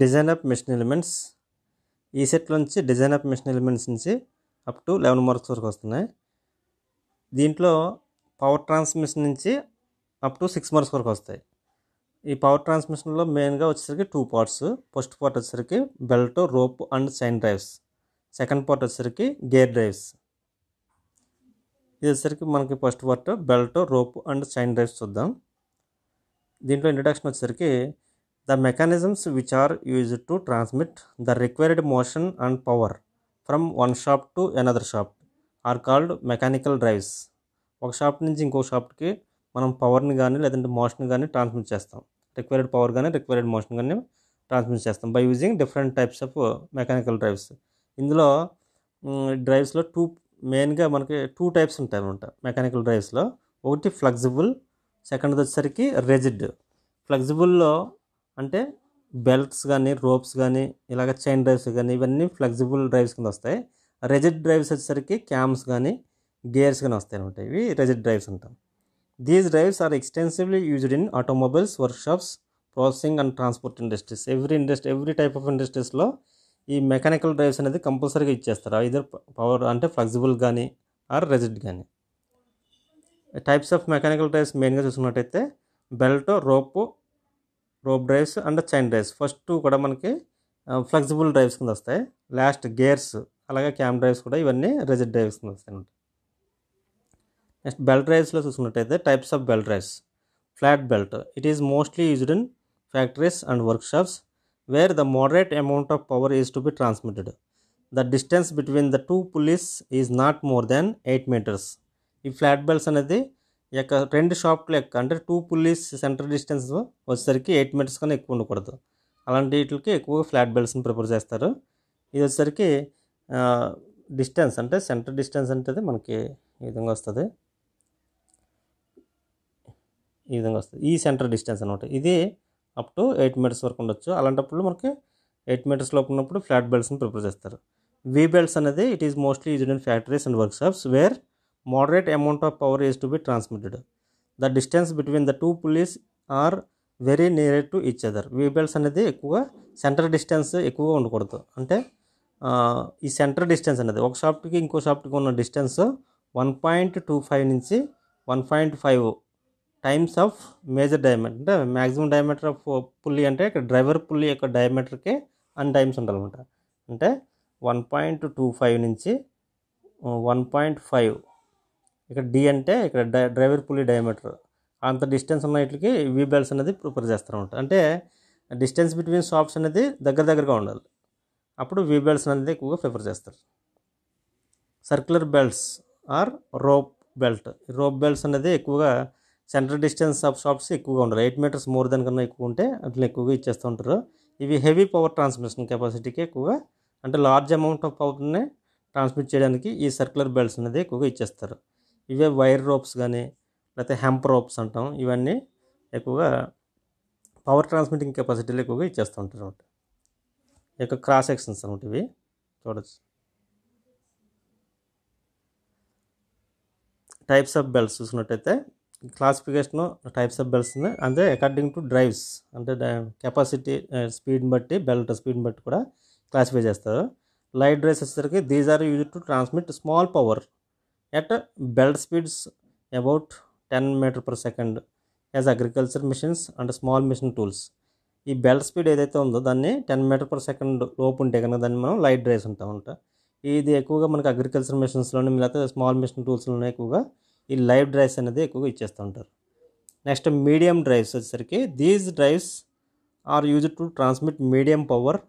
Design of machine elements ఈ సెట్లో నుంచి డిజైన్ ఆఫ్ మిషన్ ఎలిమెంట్స్ నుంచి అప్ టు లెవెన్ మార్క్స్ వరకు వస్తున్నాయి దీంట్లో పవర్ ట్రాన్స్మిషన్ నుంచి అప్ టు సిక్స్ మార్క్స్ వరకు వస్తాయి ఈ పవర్ ట్రాన్స్మిషన్లో మెయిన్గా వచ్చేసరికి టూ పార్ట్స్ ఫస్ట్ పార్ట్ వచ్చేసరికి belt rope and chain drives second part వచ్చేసరికి గేర్ డ్రైవ్స్ ఇది వచ్చేసరికి మనకి first part belt rope and chain drives చూద్దాం దీంట్లో ఇంట్రడక్షన్ వచ్చేసరికి the mechanisms which are use to transmit the required motion and power from one shaft to another shaft are called mechanical drives ఒక shaft నుంచి ఇంకో షాప్కి మనం పవర్ని కానీ లేదంటే మోషన్ కానీ ట్రాన్స్మిట్ చేస్తాం రిక్వైర్డ్ పవర్ కానీ రిక్వైర్డ్ మోషన్ కానీ ట్రాన్స్మిట్ చేస్తాం by using different types of mechanical drives ఇందులో డ్రైవ్స్లో టూ మెయిన్గా మనకి టూ టైప్స్ ఉంటాయి అనమాట మెకానికల్ డ్రైవ్స్లో ఒకటి ఫ్లెక్సిబుల్ సెకండ్ వచ్చేసరికి రెజిడ్ ఫ్లెక్సిబుల్లో అంటే బెల్ట్స్ కానీ రోప్స్ కానీ ఇలాగ చైన్ డ్రైవ్స్ కానీ ఇవన్నీ ఫ్లెక్సిబుల్ డ్రైవ్స్ కింద వస్తాయి రెజిడ్ డ్రైవ్స్ వచ్చేసరికి క్యామ్స్ కానీ గేర్స్ కానీ వస్తాయి అనమాట ఇవి రెజిడ్ డ్రైవ్స్ అంటాం these drives are extensively used in automobiles workshops processing and transport industries every industry every type of ఇండస్ట్రీస్లో ఈ మెకానికల్ డ్రైవ్స్ అనేది కంపల్సరీగా ఇచ్చేస్తారు ఇదర్ పవర్ అంటే ఫ్లెక్సిబుల్ కానీ ఆర్ రెజిడ్ కానీ టైప్స్ ఆఫ్ మెకానికల్ డ్రైవ్స్ మెయిన్గా చూసుకున్నట్టయితే belt rope rope drives and chain drives first కూడా మనకి ఫ్లెక్సిబుల్ డ్రైవ్స్ కింద వస్తాయి లాస్ట్ గేర్స్ అలాగే క్యామ్ డ్రైవ్స్ కూడా ఇవన్నీ రెజిడ్ డ్రైవ్స్ కింద వస్తాయి నెక్స్ట్ బెల్ట్ డ్రైవ్స్లో చూసుకున్నట్టయితే types of belt drives flat belt it is mostly used in factories and workshops where the moderate amount of power is to be transmitted the distance between the two pulleys is not more than eight metres ఈ flat belts అనేది యొక్క రెండు shaft యొక్క అంటే two pulleys centre distance వచ్చేసరికి eight metres కన్నా ఎక్కువ ఉండకూడదు అలాంటి వీటికి ఎక్కువగా ఫ్లాట్ బెల్ట్స్ని ప్రిఫర్ చేస్తారు ఇది వచ్చేసరికి డిస్టెన్స్ అంటే సెంటర్ డిస్టెన్స్ అంటే మనకి ఈ విధంగా వస్తుంది ఈ విధంగా వస్తుంది ఈ సెంటర్ డిస్టెన్స్ అనమాట ఇది అప్ టు ఎయిట్ మీటర్స్ వరకు ఉండొచ్చు అలాంటప్పుడు మనకి ఎయిట్ మీటర్స్ లోపు ఉన్నప్పుడు ఫ్లాట్ బెల్ట్స్ని ప్రిఫర్ చేస్తారు వీ బెల్ట్స్ అనేది it is mostly used in factories and workshops where moderate amount of power is to be transmitted. The distance between the two pulleys are very near to each other V belts అనేది ఎక్కువగా centre distance ఎక్కువగా ఉండకూడదు అంటే ఈ centre distance అనేది ఒక షాప్ట్కి ఇంకో షాప్ట్కి ఉన్న distance one point two five నుంచి one point five times of major diameter అంటే మ్యాక్సిమం డయామీటర్ ఆఫ్ పుల్లి అంటే ఇక్కడ డ్రైవర్ పుల్లి యొక్క డయామీటర్కి అన్ టైమ్స్ ఉండాలన్నమాట అంటే వన్ పాయింట్ టూ ఫైవ్ నుంచి వన్ పాయింట్ ఫైవ్ ఇక్కడ డి అంటే ఇక్కడ డ్రైవర్ పులి డయామీటర్ అంత డిస్టెన్స్ ఉన్న వీటికి వీ బెల్ట్స్ అనేది ప్రిపేర్ చేస్తూ ఉంటాయి అంటే డిస్టెన్స్ బిట్వీన్ షాప్స్ అనేది దగ్గర దగ్గరగా ఉండాలి అప్పుడు వీ బెల్ట్స్ అనేది ఎక్కువగా ప్రిఫర్ చేస్తారు circular belts or rope belt rope belts అనేది ఎక్కువగా సెంటర్ డిస్టెన్స్ ఆఫ్ షాప్స్ ఎక్కువగా ఉండాలి ఎయిట్ మీటర్స్ మోర్ దాని కన్నా ఎక్కువ ఉంటే అట్లా ఎక్కువగా ఇచ్చేస్తూ ఉంటారు ఇవి హెవీ పవర్ ట్రాన్స్మిషన్ కెపాసిటీకి ఎక్కువగా అంటే లార్జ్ అమౌంట్ ఆఫ్ పవర్ని ట్రాన్స్మిట్ చేయడానికి ఈ సర్క్యులర్ బెల్ట్స్ అనేది ఎక్కువగా ఇచ్చేస్తారు ఇవే వైర్ రోప్స్ కానీ లేకపోతే హెంప్ రోప్స్ అంటాం ఇవన్నీ ఎక్కువగా పవర్ ట్రాన్స్మిటింగ్ కెపాసిటీలు ఎక్కువగా ఉంటారు అనమాట యొక్క క్రాస్ సెక్షన్స్ అనమాట ఇవి చూడొచ్చు టైప్స్ ఆఫ్ బెల్ట్స్ చూసినట్టయితే క్లాసిఫికేషన్ టైప్స్ ఆఫ్ బెల్ట్స్ అంటే అకార్డింగ్ టు డ్రైవ్స్ అంటే కెపాసిటీ స్పీడ్ని బట్టి బెల్ట్ స్పీడ్ని బట్టి కూడా క్లాసిఫై చేస్తారు లైట్ డ్రైవ్స్ వచ్చేసరికి these are use to transmit small power at belt speeds about 10 metre per second as agriculture machines and small machine tools ఈ బెల్ట్ స్పీడ్ ఏదైతే ఉందో దాన్ని టెన్ మీటర్ పర్ సెకండ్ లోపు ఉంటే కనుక దాన్ని మనం లైట్ డ్రైవ్స్ ఉంటాం అంట ఇది ఎక్కువగా మనకు అగ్రికల్చర్ మిషన్స్లోనే లేకపోతే స్మాల్ మిషన్ టూల్స్లోనే ఎక్కువగా ఈ లైవ్ డ్రైవ్స్ అనేది ఎక్కువగా ఇచ్చేస్తూ ఉంటారు నెక్స్ట్ మీడియం డ్రైవ్స్ వచ్చేసరికి these drives are use to transmit medium power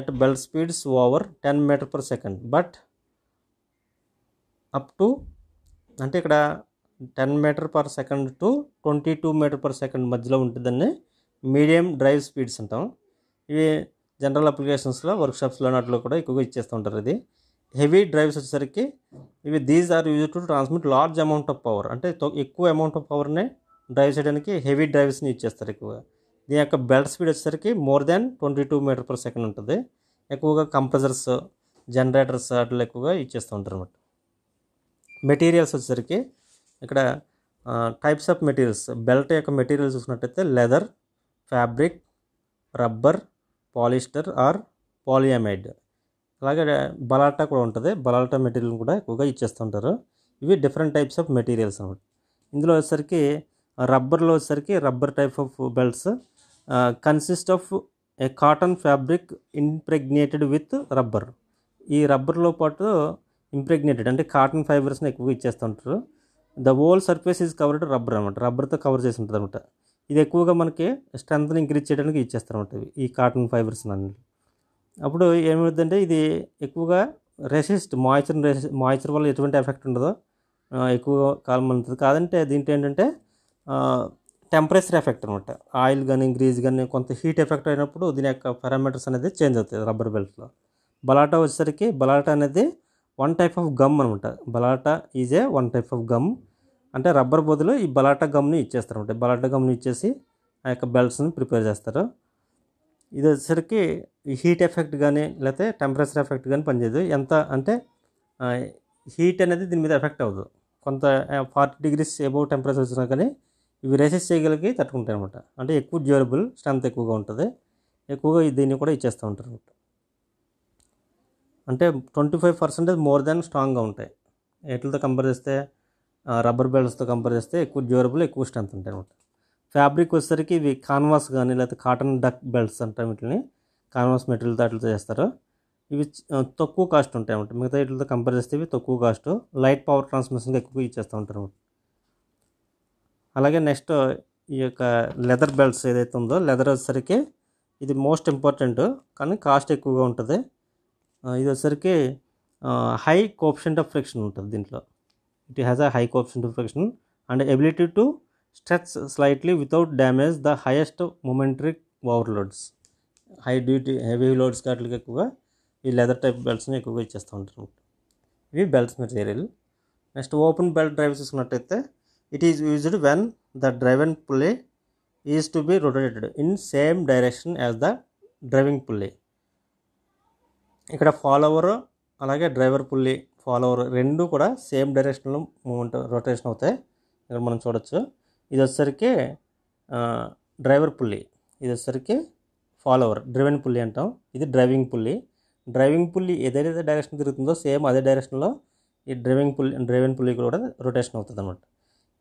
at belt speeds over ten metre per second but up to అంటే ఇక్కడ ten metre per second to twenty two metre per second మధ్యలో ఉంటుందని medium drive speeds అంటాం ఇవి general అప్లికేషన్స్లో వర్క్షాప్స్లో నాటిలో కూడా ఎక్కువగా ఇచ్చేస్తూ ఉంటారు ఇది హెవీ డ్రైవ్స్ వచ్చేసరికి ఇవి these are use to transmit large amount of power అంటే ఎక్కువ అమౌంట్ ఆఫ్ పవర్ని డ్రైవ్ చేయడానికి హెవీ డ్రైవ్స్ని ఇచ్చేస్తారు ఎక్కువగా దీని యొక్క బెల్ట్ స్పీడ్ వచ్చేసరికి more than twenty two metre per second ఉంటుంది ఎక్కువగా కంప్రెసర్స్ జనరేటర్స్ అట్లా ఎక్కువగా ఇచ్చేస్తూ ఉంటారు అన్నమాట మెటీరియల్స్ వచ్చేసరికి ఇక్కడ టైప్స్ ఆఫ్ మెటీరియల్స్ బెల్ట్ యొక్క మెటీరియల్ చూసినట్టయితే leather fabric rubber polyester or polyamide అలాగే బలాటా కూడా ఉంటుంది బలాటా మెటీరియల్ కూడా ఎక్కువగా ఇచ్చేస్తుంటారు ఇవి డిఫరెంట్ టైప్స్ ఆఫ్ మెటీరియల్స్ అనమాట ఇందులో వచ్చేసరికి రబ్బర్లో వచ్చేసరికి rubber type of belts consist of a cotton fabric impregnated with rubber ఈ రబ్బర్లో పాటు ఇంప్రెగ్నేటెడ్ అంటే కాటన్ ఫైబర్స్ని ఎక్కువగా ఇచ్చేస్తుంటారు the whole surface is covered rubber అనమాట రబ్బర్తో కవర్ చేసి ఉంటుంది అనమాట ఇది ఎక్కువగా మనకి స్ట్రెంత్ని ఇంక్రీజ్ చేయడానికి ఇచ్చేస్తారనమాట ఈ కాటన్ ఫైబర్స్ అన్నీ అప్పుడు ఏమవుతుందంటే ఇది ఎక్కువగా రెసిస్ట్ మాయిచర్ మాయిచర్ వల్ల ఎటువంటి ఎఫెక్ట్ ఉండదో ఎక్కువ కాలం ఉంటుంది కాదంటే దీంట్లో ఏంటంటే టెంపరేచర్ ఎఫెక్ట్ అనమాట ఆయిల్ కానీ గ్రీజ్ కానీ కొంత హీట్ ఎఫెక్ట్ అయినప్పుడు దీని యొక్క పారామీటర్స్ అనేది చేంజ్ అవుతాయి రబ్బర్ బెల్ట్లో బలాటా వచ్చేసరికి బలాటా అనేది వన్ టైప్ ఆఫ్ గమ్ అనమాట balata is a one type of gum అంటే రబ్బర్ బదులు ఈ బలాటా గమ్ని ఇచ్చేస్తారు అంటే బలాటా గమ్ని ఇచ్చేసి ఆ యొక్క బెల్ట్స్ని ప్రిపేర్ చేస్తారు ఇది వచ్చేసరికి హీట్ ఎఫెక్ట్ కానీ లేకపోతే టెంపరేచర్ ఎఫెక్ట్ కానీ పనిచేయదు ఎంత అంటే హీట్ అనేది దీని మీద ఎఫెక్ట్ అవ్వదు కొంత ఫార్టీ డిగ్రీస్ ఎబవ్ టెంపరేచర్ వచ్చినా కానీ ఇవి రేసెస్ చేయగలిగి తట్టుకుంటాయి అనమాట అంటే ఎక్కువ డ్యూరబుల్ స్ట్రెంత్ ఎక్కువగా ఉంటుంది ఎక్కువగా దీన్ని కూడా ఇచ్చేస్తూ ఉంటారు అనమాట అంటే twenty five percentage more than స్ట్రాంగ్గా ఉంటాయి ఎట్లతో కంపేర్ చేస్తే రబ్బర్ బెల్ట్స్తో కంపేర్ చేస్తే ఎక్కువ డ్యూరబుల్ ఎక్కువ స్ట్రెంత్ ఉంటాయి అనమాట ఫ్యాబ్రిక్ వచ్చేసరికి ఇవి కాన్వాస్ కానీ లేకపోతే కాటన్ డక్ బెల్ట్స్ అంటాం వీటిని కాన్వాస్ మెటీరియల్ అట్లతో చేస్తారు ఇవి తక్కువ కాస్ట్ ఉంటాయి అనమాట మిగతా వీటితో కంపేర్ చేస్తే ఇవి తక్కువ కాస్ట్ లైట్ పవర్ ట్రాన్స్మిషన్గా ఎక్కువ ఇచ్చేస్తూ ఉంటారు అనమాట అలాగే నెక్స్ట్ ఈ యొక్క లెదర్ బెల్ట్స్ ఏదైతే ఉందో లెదర్ వచ్చేసరికి ఇది మోస్ట్ ఇంపార్టెంట్ కానీ కాస్ట్ ఎక్కువగా ఉంటుంది ఇది వచ్చరికి హై కోప్షన్ ఆఫ్ ఫ్రిక్షన్ ఉంటుంది దీంట్లో it has a high coefficient of friction and ability to stretch slightly without damage the highest momentary overloads high duty heavy loads కాటికి ఎక్కువగా ఈ లెదర్ టైప్ బెల్ట్స్ని ఎక్కువగా ఇచ్చేస్తూ ఉంటారు ఇవి belts material next open belt drive చూసుకున్నట్టయితే it is used when the driven pulley is to be rotated in same direction as the driving pulley ఇక్కడ follower అలాగే డ్రైవర్ పుల్లి ఫాలోవర్ రెండు కూడా సేమ్ డైరెక్షన్లో మూమెంట్ రొటేషన్ అవుతాయి ఇక్కడ మనం చూడొచ్చు ఇది వచ్చేసరికి డ్రైవర్ పుల్లి ఇది వచ్చేసరికి ఫాలోవర్ డ్రివెన్ పుల్లి అంటాం ఇది డ్రైవింగ్ పుల్లి డ్రైవింగ్ పుల్లి ఏదైతే డైరెక్షన్ తిరుగుతుందో సేమ్ అదే డైరెక్షన్లో ఈ డ్రైవింగ్ పుల్లి డ్రైవెన్ పుల్లి కూడా రొటేషన్ అవుతుంది అనమాట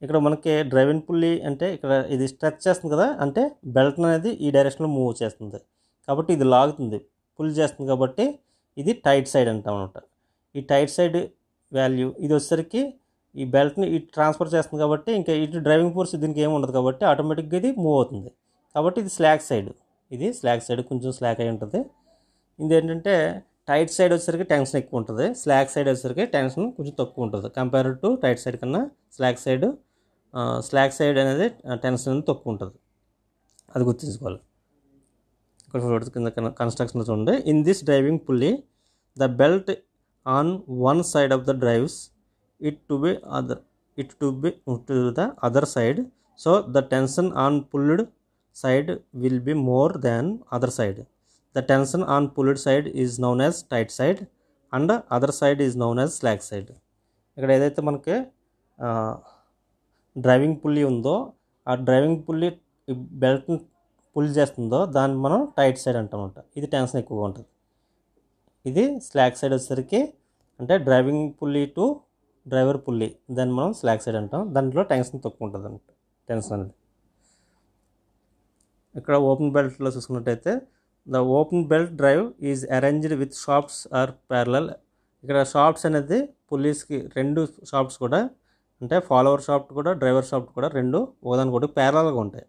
ఇక్కడ మనకి డ్రైవింగ్ పుల్లి అంటే ఇక్కడ ఇది స్ట్రెచ్ చేస్తుంది కదా అంటే బెల్ట్ అనేది ఈ డైరెక్షన్లో మూవ్ చేస్తుంది కాబట్టి ఇది లాగుతుంది పుల్ చేస్తుంది కాబట్టి ఇది టైట్ సైడ్ అంటాం అనమాట ఈ టైట్ సైడ్ వాల్యూ ఇది వచ్చేసరికి ఈ బెల్ట్ని ఇటు ట్రాన్స్ఫర్ చేస్తుంది కాబట్టి ఇంకా ఇటు డ్రైవింగ్ ఫోర్స్ దీనికి ఏమి ఉండదు కాబట్టి ఆటోమేటిక్గా ఇది మూవ్ అవుతుంది కాబట్టి ఇది స్లాక్ సైడ్ ఇది స్లాక్ సైడ్ కొంచెం స్లాక్ అయి ఉంటుంది ఇది ఏంటంటే టైట్ సైడ్ వచ్చేసరికి టెన్షన్ ఎక్కువ ఉంటుంది స్లాక్ సైడ్ వచ్చేసరికి టెన్షన్ కొంచెం తక్కువ ఉంటుంది కంపేర్ టు టైట్ సైడ్ కన్నా స్లాక్ సైడ్ స్లాక్ సైడ్ అనేది టెన్షన్ అనేది తక్కువ ఉంటుంది అది గుర్తుంచుకోవాలి in in this driving pulley the belt on one side of the drives it to be other it to be to the other side so the tension on pulled side will be more than other side the tension on pulled side is known as tight side and the other side is known as slack side ఇక్కడ ఏదైతే మనకి driving pulley undo, ఆ driving pulley belt. Pull చేస్తుందో దాన్ని మనం tight side అంటామంట ఇది tension ఎక్కువగా ఉంటుంది ఇది స్లాక్ సైడ్ వచ్చేసరికి అంటే driving pulley to driver pulley దాన్ని మనం స్లాక్ సైడ్ అంటాం దాంట్లో టెన్షన్ తక్కువ ఉంటుంది అంట టెన్షన్ అనేది ఇక్కడ ఓపెన్ బెల్ట్లో చూసుకున్నట్టయితే the open belt drive is arranged with shafts or parallel ఇక్కడ షాప్స్ అనేది పుల్లీస్కి రెండు షాప్స్ కూడా అంటే ఫాలోవర్ షాప్ కూడా డ్రైవర్ షాప్ కూడా రెండు ఒకదానికి ఒకటి ప్యారలల్గా ఉంటాయి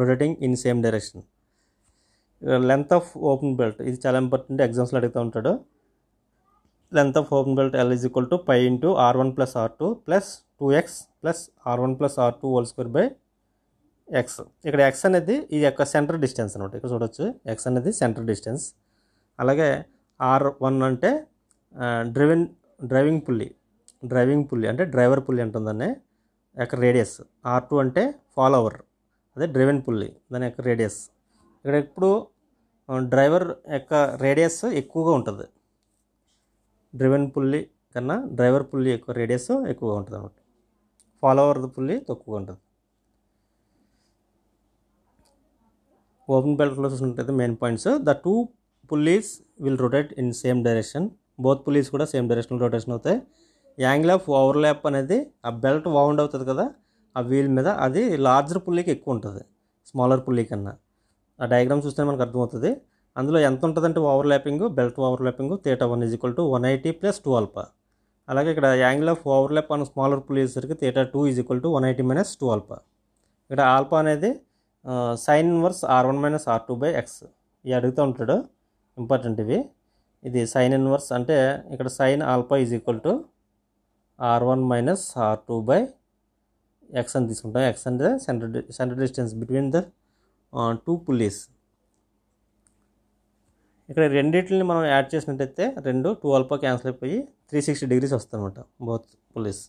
rotating in same direction length of open belt ఇది చాలా ఇంపార్టెంట్ ఎగ్జామ్స్లో అడుగుతూ ఉంటాడు length of open belt L is equal to pi into R one plus R two plus two X plus R one plus R two whole square by X ఇక్కడ X అనేది ఇది యొక్క centre distance అనమాట ఇక్కడ చూడొచ్చు X అనేది centre distance అలాగే R one అంటే driven driving pulley driving pulley అంటే డ్రైవర్ పుల్లి అంటుందని యొక్క రేడియస్ ఆర్ టూ అంటే ఫాలోవర్ అదే డ్రివెన్ పుల్లి దాని యొక్క రేడియస్ ఇక్కడ ఎప్పుడు డ్రైవర్ యొక్క రేడియస్ ఎక్కువగా ఉంటుంది డ్రివెన్ పుల్లి కన్నా డ్రైవర్ పుల్లి ఎక్కువ రేడియస్ ఎక్కువగా ఉంటుంది అనమాట ఫాలోవర్ పుల్లి తక్కువగా ఉంటుంది ఓపెన్ బెల్ట్లో చూసినట్టయితే main points the two pulleys will rotate in same direction both pulleys కూడా సేమ్ డైరెక్షన్లో రొటేషన్ అవుతాయి యాంగిల్ ఆఫ్ ల్యాప్ అనేది ఆ బెల్ట్ వౌండ్ అవుతుంది కదా ఆ వీల్ మీద అది లార్జర్ పుల్లీకి ఎక్కువ ఉంటుంది స్మాలర్ పుల్లీ కన్నా ఆ డయాగ్రామ్ చూస్తే మనకు అర్థమవుతుంది అందులో ఎంత ఉంటుందంటే overlapping belt overlapping theta one is equal to one eighty plus two alpha అలాగే ఇక్కడ angle of overlap and smaller pull వేసేసరికి theta two is equal to one eighty minus two alpha ఇక్కడ ఆల్పా అనేది sine inverse R one minus R two by X ఇవి అడుగుతూ ఉంటాడు important ఇవి ఇది సైన్ ఇన్వర్స్ అంటే ఇక్కడ sine alpha is equal to R one minus R two by X అని తీసుకుంటాం ఎక్స్ అంటే centre centre distance between the two pulleys ఇక్కడ రెండింటిని మనం యాడ్ చేసినట్టయితే రెండు టూ అల్పా క్యాన్సిల్ అయిపోయి త్రీ సిక్స్టీ డిగ్రీస్ అనమాట both pulleys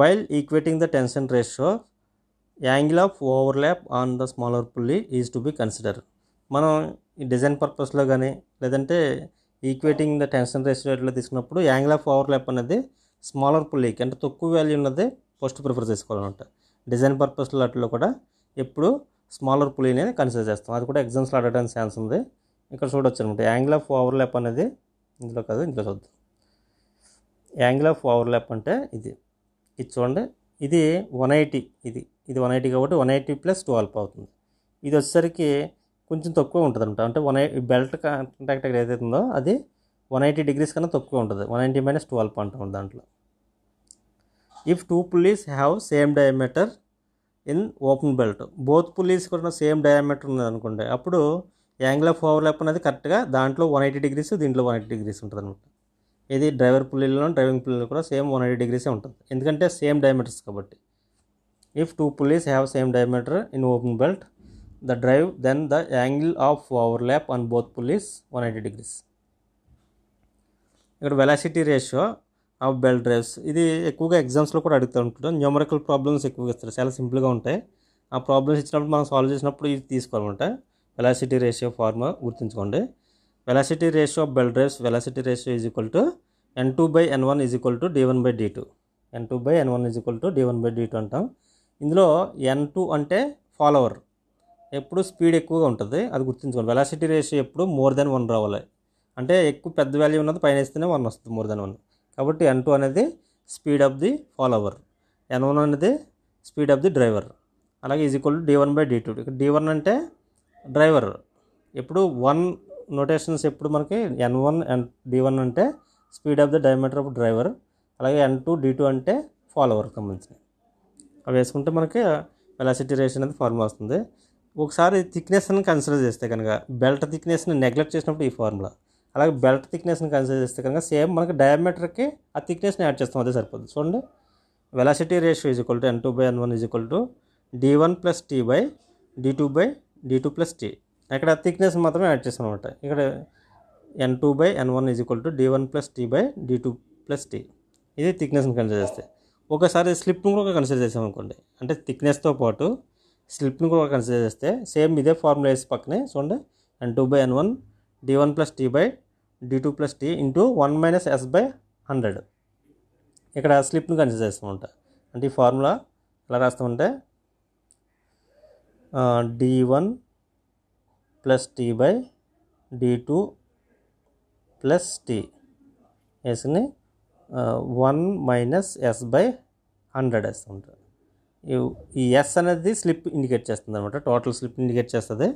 while equating the tension ratio angle of overlap on the smaller pulley is to be consider మనం ఈ design పర్పస్లో కానీ లేదంటే ఈక్వేటింగ్ ద టెన్షన్ రేషియో ఎట్లా తీసుకున్నప్పుడు యాంగిల్ ఆఫ్ ఓవర్ల్యాప్ అనేది స్మాలర్ పుల్లీకి అంటే తక్కువ వాల్యూ ఉన్నది ఫస్ట్ ప్రిఫర్ చేసుకోవాలన్నమాట డిజైన్ పర్పస్ వాటిలో కూడా ఎప్పుడు స్మాలర్ అనేది కన్సిడర్ చేస్తాం అది కూడా ఎగ్జామ్స్లో అడగడానికి ఛాన్స్ ఉంది ఇక్కడ చూడొచ్చు అనమాట యాంగిల్ ఆఫ్ ల్యాప్ అనేది ఇందులో కాదు ఇందులో చూద్దాం యాంగిల్ ఆఫ్ ల్యాప్ అంటే ఇది ఇది చూడండి ఇది వన్ ఎయిటీ ఇది ఇది వన్ ఎయిటీ కాబట్టి వన్ ఎయిటీ ప్లస్ ట్వెల్వ్ అవుతుంది ఇది వచ్చేసరికి కొంచెం తక్కువ ఉంటుంది అనమాట అంటే వన్ ఎయిటీ బెల్ట్ కాంటాక్ట్ ఏదైతే ఉందో అది వన్ ఎయిటీ డిగ్రీస్ కన్నా తక్కువ ఉంటుంది వన్ ఎయిటీ మైనస్ ట్వెల్వ్ అంటాం దాంట్లో if two pulleys have same diameter in open belt both pulleys కూడా సేమ్ డయామీటర్ ఉంది అనుకోండి అప్పుడు యాంగిల్ ఆఫ్ ఓవర్లాప్ అనేది కరెక్ట్గా దాంట్లో వన్ ఎయిటీ డిగ్రీస్ దీంట్లో వన్ ఎయిటీ డిగ్రీస్ ఉంటుంది అనమాట ఇది డ్రైవర్ పుల్లీలో డ్రైవింగ్ పుల్లీలో కూడా సేమ్ వన్ ఎయిటీ డిగ్రీసే ఉంటుంది ఎందుకంటే సేమ్ డయామీటర్స్ కాబట్టి if two pulleys have same diameter in open belt the drive then the angle of overlap on both pulleys one eighty degrees ఇక్కడ velocity ratio of belt drives ఇది ఎక్కువగా ఎగ్జామ్స్లో కూడా అడుగుతూ ఉంటుంటారు న్యూమరికల్ ప్రాబ్లమ్స్ ఎక్కువగా ఇస్తారు చాలా సింపుల్గా ఉంటాయి ఆ ప్రాబ్లమ్స్ ఇచ్చినప్పుడు మనం సాల్వ్ చేసినప్పుడు ఇది తీసుకోవాలన్నమాట వెలాసిటీ రేషియో ఫార్ములా గుర్తుంచుకోండి velocity ratio of belt drives velocity ratio is equal to N two by N one is equal to D one by D two N two by N one is equal to D one by D two అంటాం ఇందులో N two అంటే follower ఎప్పుడు speed ఎక్కువగా ఉంటుంది అది గుర్తుంచుకోండి velocity ratio ఎప్పుడు more than one రావాలి అంటే ఎక్కువ పెద్ద వాల్యూ ఉన్నది పైన వేస్తేనే వన్ వస్తుంది మోర్ దెన్ వన్ కాబట్టి ఎన్ టూ అనేది speed of the follower N one అనేది స్పీడ్ ఆఫ్ ది డ్రైవర్ అలాగే is equal to D one by D two ఇక్కడ డీ వన్ అంటే డ్రైవర్ ఎప్పుడు వన్ నోటేషన్స్ ఎప్పుడు మనకి N one N D one అంటే speed of the diameter of driver అలాగే N two D two అంటే follower company అవి వేసుకుంటే మనకి వెలాసిటీ రేషన్ అనేది ఫార్ములా వస్తుంది ఒకసారి థిక్నెస్ అని కన్సిడర్ చేస్తే కనుక బెల్ట్ థిక్నెస్ని నెగ్లెక్ట్ చేసినప్పుడు ఈ ఫార్ములా అలాగే బెల్ట్ థిక్నెస్ని కన్సిడర్ చేస్తే కనుక సేమ్ మనకి డయామీటర్కి ఆ థిక్నెస్ని యాడ్ చేస్తాం అదే సరిపోతుంది చూడండి velocity ratio is equal to N two by N one is equal to D one plus T by D two by D two plus T అక్కడ థిక్నెస్ మాత్రమే యాడ్ చేస్తాం అనమాట ఇక్కడ N two by N one is equal to D one plus T by D two plus T ఇది థిక్నెస్ని consider చేస్తే ఒకసారి స్లిప్ను కూడా కన్సిడర్ చేసాం అనుకోండి అంటే థిక్నెస్తో పాటు స్లిప్ను కూడా కన్సిడర్ చేస్తే సేమ్ ఇదే ఫార్ములా వేసి పక్కనే చూడండి N two by N one D one plus T by D two plus T into one minus S by hundred ఇక్కడ స్లిప్ని కన్సిడర్ ఉంటా అంటే ఈ ఫార్ములా ఎలా ఉంటే D one plus T by D two plus T వేసుకుని one minus S by hundred వేస్తుంటారు ఈ ఎస్ అనేది స్లిప్ ఇండికేట్ చేస్తుంది అనమాట టోటల్ స్లిప్ ఇండికేట్ చేస్తుంది